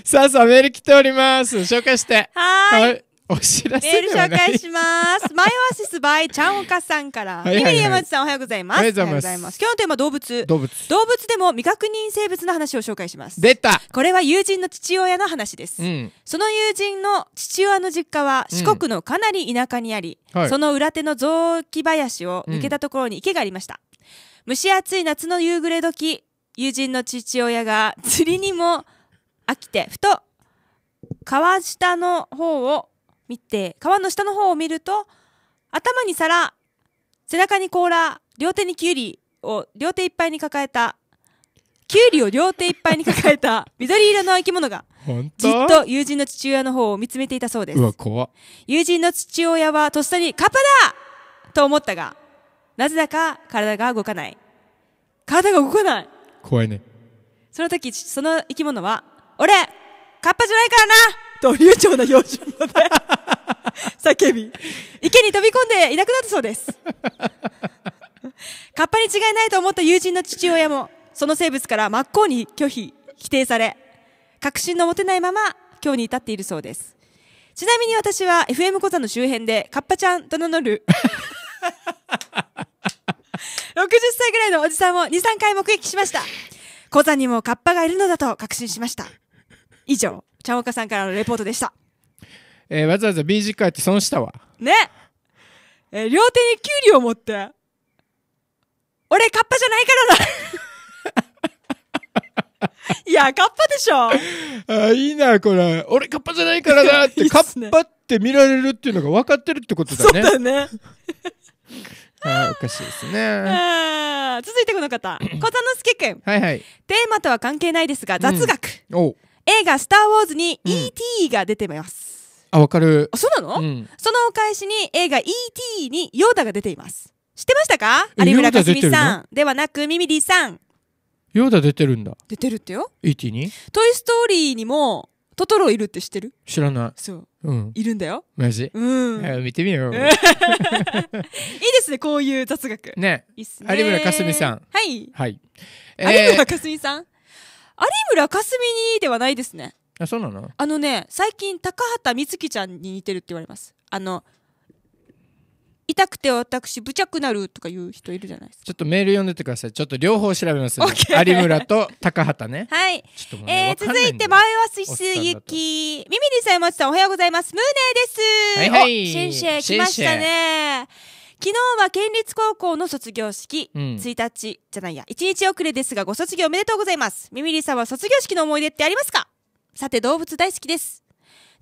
さあさあ、メール来ております。紹介して。はいお知らせメール紹介します。マ イオアシスバイちゃんおかさんから。リミリ山内さんおはようございます。おはようございます。今日のテーマ動物。動物。動物でも未確認生物の話を紹介します。出たこれは友人の父親の話です。うん、その友人の父親の実家は四国のかなり田舎にあり、うん、その裏手の雑木林を抜けたところに池がありました。うん蒸し暑い夏の夕暮れ時、友人の父親が釣りにも飽きて、ふと、川下の方を見て、川の下の方を見ると、頭に皿、背中に甲羅、両手にキュウリを両手いっぱいに抱えた、キュウリを両手いっぱいに抱えた 緑色の生き物が、じっと友人の父親の方を見つめていたそうです。うわ、怖友人の父親はとっさに、カッパだと思ったが、なぜだか体が動かない。体が動かない怖いね。その時、その生き物は、俺、カッパじゃないからなと流暢な表情で 叫び、池に飛び込んでいなくなったそうです。カッパに違いないと思った友人の父親も、その生物から真っ向に拒否、否定され、確信の持てないまま、今日に至っているそうです。ちなみに私は FM 小座の周辺で、カッパちゃんと名乗る 歳ぐらいのおじさんを2、3回目撃しました。小座にもカッパがいるのだと確信しました。以上、ちゃんおかさんからのレポートでした。えー、わざわざ B 字帰って損したわ。ねえー、両手にキュウリを持って。俺、カッパじゃないからだ。いや、カッパでしょ。あ、いいな、これ。俺、カッパじゃないからなって、いいっね、カッパって見られるっていうのが分かってるってことだね。そうだね。あおかしいですね。続いてこの方、小田之助くん。はいはい。テーマとは関係ないですが、雑学。お映画、スター・ウォーズに E.T. が出てます。あ、わかる。あ、そうなの、うん。そのお返しに映画 E.T. にヨーダが出ています。知ってましたか有村架純さんではなくミミリーさん。ヨーダ出てるんだ。出てるってよ。ET にトイ・ストーリーにもトトロいるって知ってる知らない。そう。うん。いるんだよ。マジうん。見てみよう。いいですね、こういう雑学。ね。いいっすね。有村架純さん。はい。はい。有村架純さん有村架純にではないですね。あ、そうなのあのね、最近高畑充希ちゃんに似てるって言われます。あの、痛くて私、ぶちゃくなるとかいう人いるじゃないですか。ちょっとメール読んでてください。ちょっと両方調べます、ね。有村と高畑ね。はい。ちょえー、続いて、前はすすゆき。ミミリさん、まつさん、おはようございます。ムーネーです。はいはい。シェンシェ、来ましたね。昨日は県立高校の卒業式、うん、1日じゃないや、1日遅れですが、ご卒業おめでとうございます。ミミリさんは卒業式の思い出ってありますかさて、動物大好きです。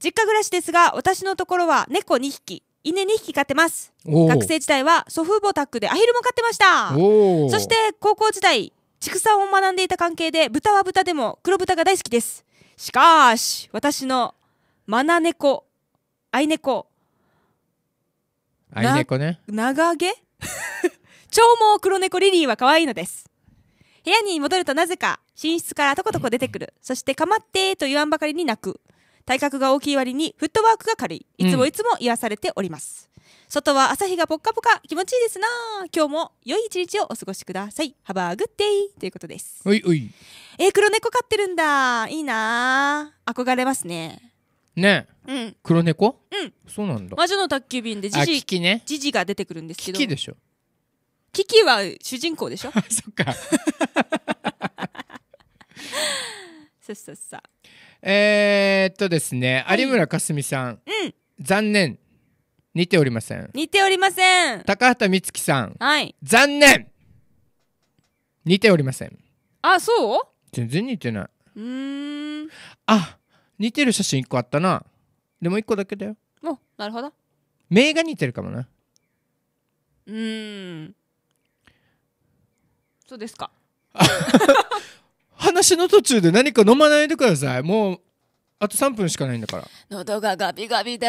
実家暮らしですが、私のところは猫2匹、犬2匹飼ってます学生時代は祖父母宅でアヒルも飼ってましたそして高校時代畜産を学んでいた関係で豚は豚でも黒豚が大好きですしかし私のマナ猫愛猫愛猫ね長毛長毛 黒猫リリーは可愛いのです部屋に戻るとなぜか寝室からとことこ出てくるそして「かまって」と言わんばかりに泣く体格が大きい割にフットワークが軽い。いつもいつも癒されております。うん、外は朝日がぽっかぽか気持ちいいですな今日も良い一日をお過ごしください。ハバーグッデイということです。おいおい。えー、黒猫飼ってるんだいいな憧れますね。ねうん、黒猫うんそうなんだ魔女の宅急便でジジキキ、ね、ジジが出てくるんですけどキキでしょキキは主人公でしょそっかそっそっさえー、っとですね、はい有村架純さん、うん残念。似ておりません。似ておりません高畑充希さん、はい残念。似ておりません。あそう全然似てない。うーんあ、似てる写真一個あったな。でも一個だけだよ。おなるほど目名が似てるかもな。ーんそうですか 話の途中で何か飲まないでください。もう、あと3分しかないんだから。喉がガビガビで、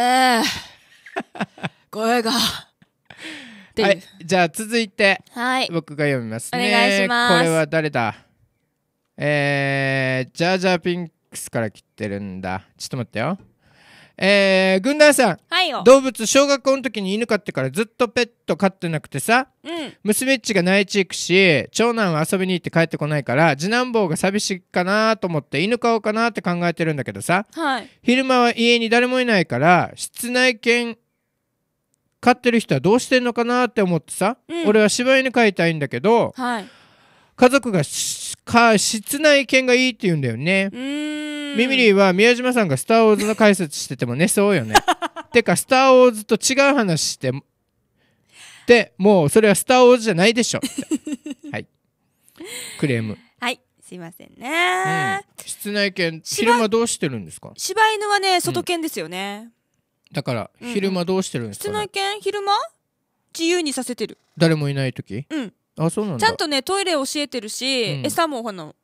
声が。はい、じゃあ続いて、はい。僕が読みますね。お願いしますこれは誰だえー、ジャージャーピンクスから来てるんだ。ちょっと待ってよ。えー、軍団さん。はい動物、小学校の時に犬飼ってからずっとペット飼ってなくてさ。うん。娘っちが内地行くし、長男は遊びに行って帰ってこないから、次男坊が寂しいかなと思って犬飼おうかなって考えてるんだけどさ。はい。昼間は家に誰もいないから、室内犬、飼ってる人はどうしてんのかなって思ってさ、うん、俺は柴犬飼いたいんだけど、はい、家族がか室内犬がいいって言うんだよねミミリーは宮島さんが「スター・ウォーズ」の解説しててもねそうよね てか「スター・ウォーズ」と違う話してでもうそれは「スター・ウォーズ」じゃないでしょ はいクレームはいすいませんね、うん、室内犬昼間どうしてるんですか柴犬はね外犬ですよね、うん、だから昼間どうしてるんですか、ねうんうん、室内犬昼間自由にさせてる誰もいない時うんあそうなんちゃんとねトイレ教えてるし、うん餌もほの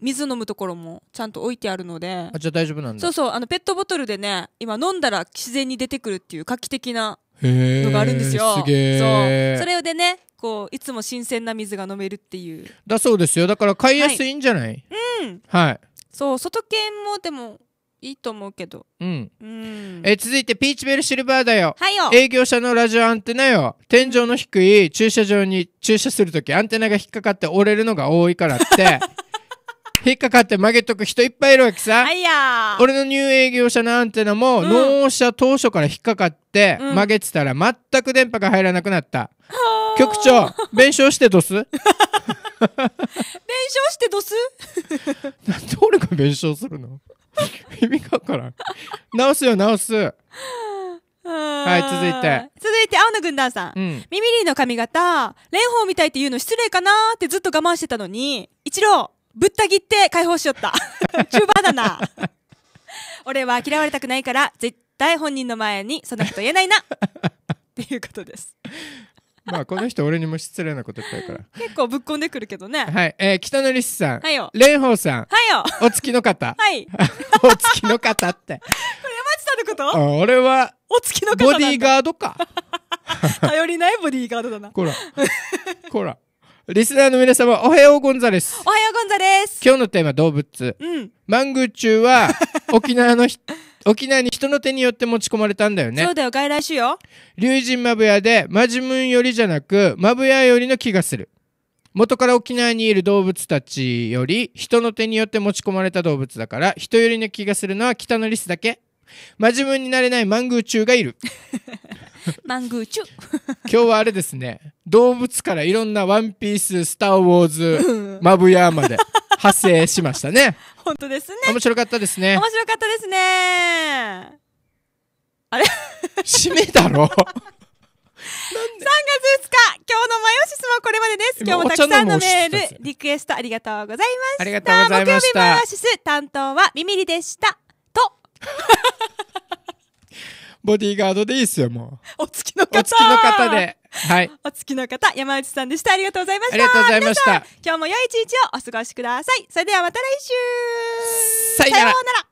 水飲むところもちゃんと置いてあるのであじゃあ大丈夫なんだそうそうあのペットボトルでね今飲んだら自然に出てくるっていう画期的なのがあるんですよ、すげえそうそれでねこういつも新鮮な水が飲めるっていうだそうですよだから飼いやすいんじゃない、はい、うんはいそう外見もでもいいと思うけど。うん。うん、え続いて、ピーチベルシルバーだよ。はいよ。営業者のラジオアンテナよ。天井の低い駐車場に駐車するとき、アンテナが引っかかって折れるのが多いからって。引っかかって曲げとく人いっぱいいるわけさ。俺のニュー営業者のアンテナも、うん、納車当初から引っかかって曲げてたら全く電波が入らなくなった。うん、局長、弁償してどす 弁償してどす なんで俺が弁償するの耳 がからん。直すよ、直す。はい、続いて。続いて、青野軍団さん。うん、ミミリーの髪型、蓮舫みたいって言うの失礼かなーってずっと我慢してたのに、一郎、ぶった切って解放しよった。中ーだな。俺は嫌われたくないから、絶対本人の前にそんなこと言えないな。っていうことです。まあこの人俺にも失礼なこと言ったから結構ぶっこんでくるけどねはい、えー、北りしさんはいよ蓮舫さん はいよ お付きの方はいお付きの方ってこれ山内さんのこと俺はお付きの方ボディーガードか 頼りないボディーガードだなこらこらリスナーの皆様、おはようゴンザレス。おはようゴンザレス。今日のテーマ、動物。うん。マングー中は、沖縄の沖縄に人の手によって持ち込まれたんだよねそうだよ外来種よ龍神マブヤでマジムンよりじゃなくマブヤよりの気がする元から沖縄にいる動物たちより人の手によって持ち込まれた動物だから人よりの気がするのは北のリスだけマジムンになれないマングーチュウがいる マングーチュ 今日はあれですね動物からいろんなワンピーススター・ウォーズマブヤーまで発生しましたね。本当ですね。面白かったですね。面白かったですね。あれ締めだろ3月2日、今日のマヨシスはこれまでです。今日もたくさんのメール、リクエストありがとうございました。ありがとうございました。木曜日マヨシス担当はミミリでした。と。ボディーガードでいいですよ、もう。お付きの方。お付きの方で。はい。お月の方、山内さんでした。ありがとうございました。ありがとうございました。今日も良い一日をお過ごしください。それではまた来週さようなら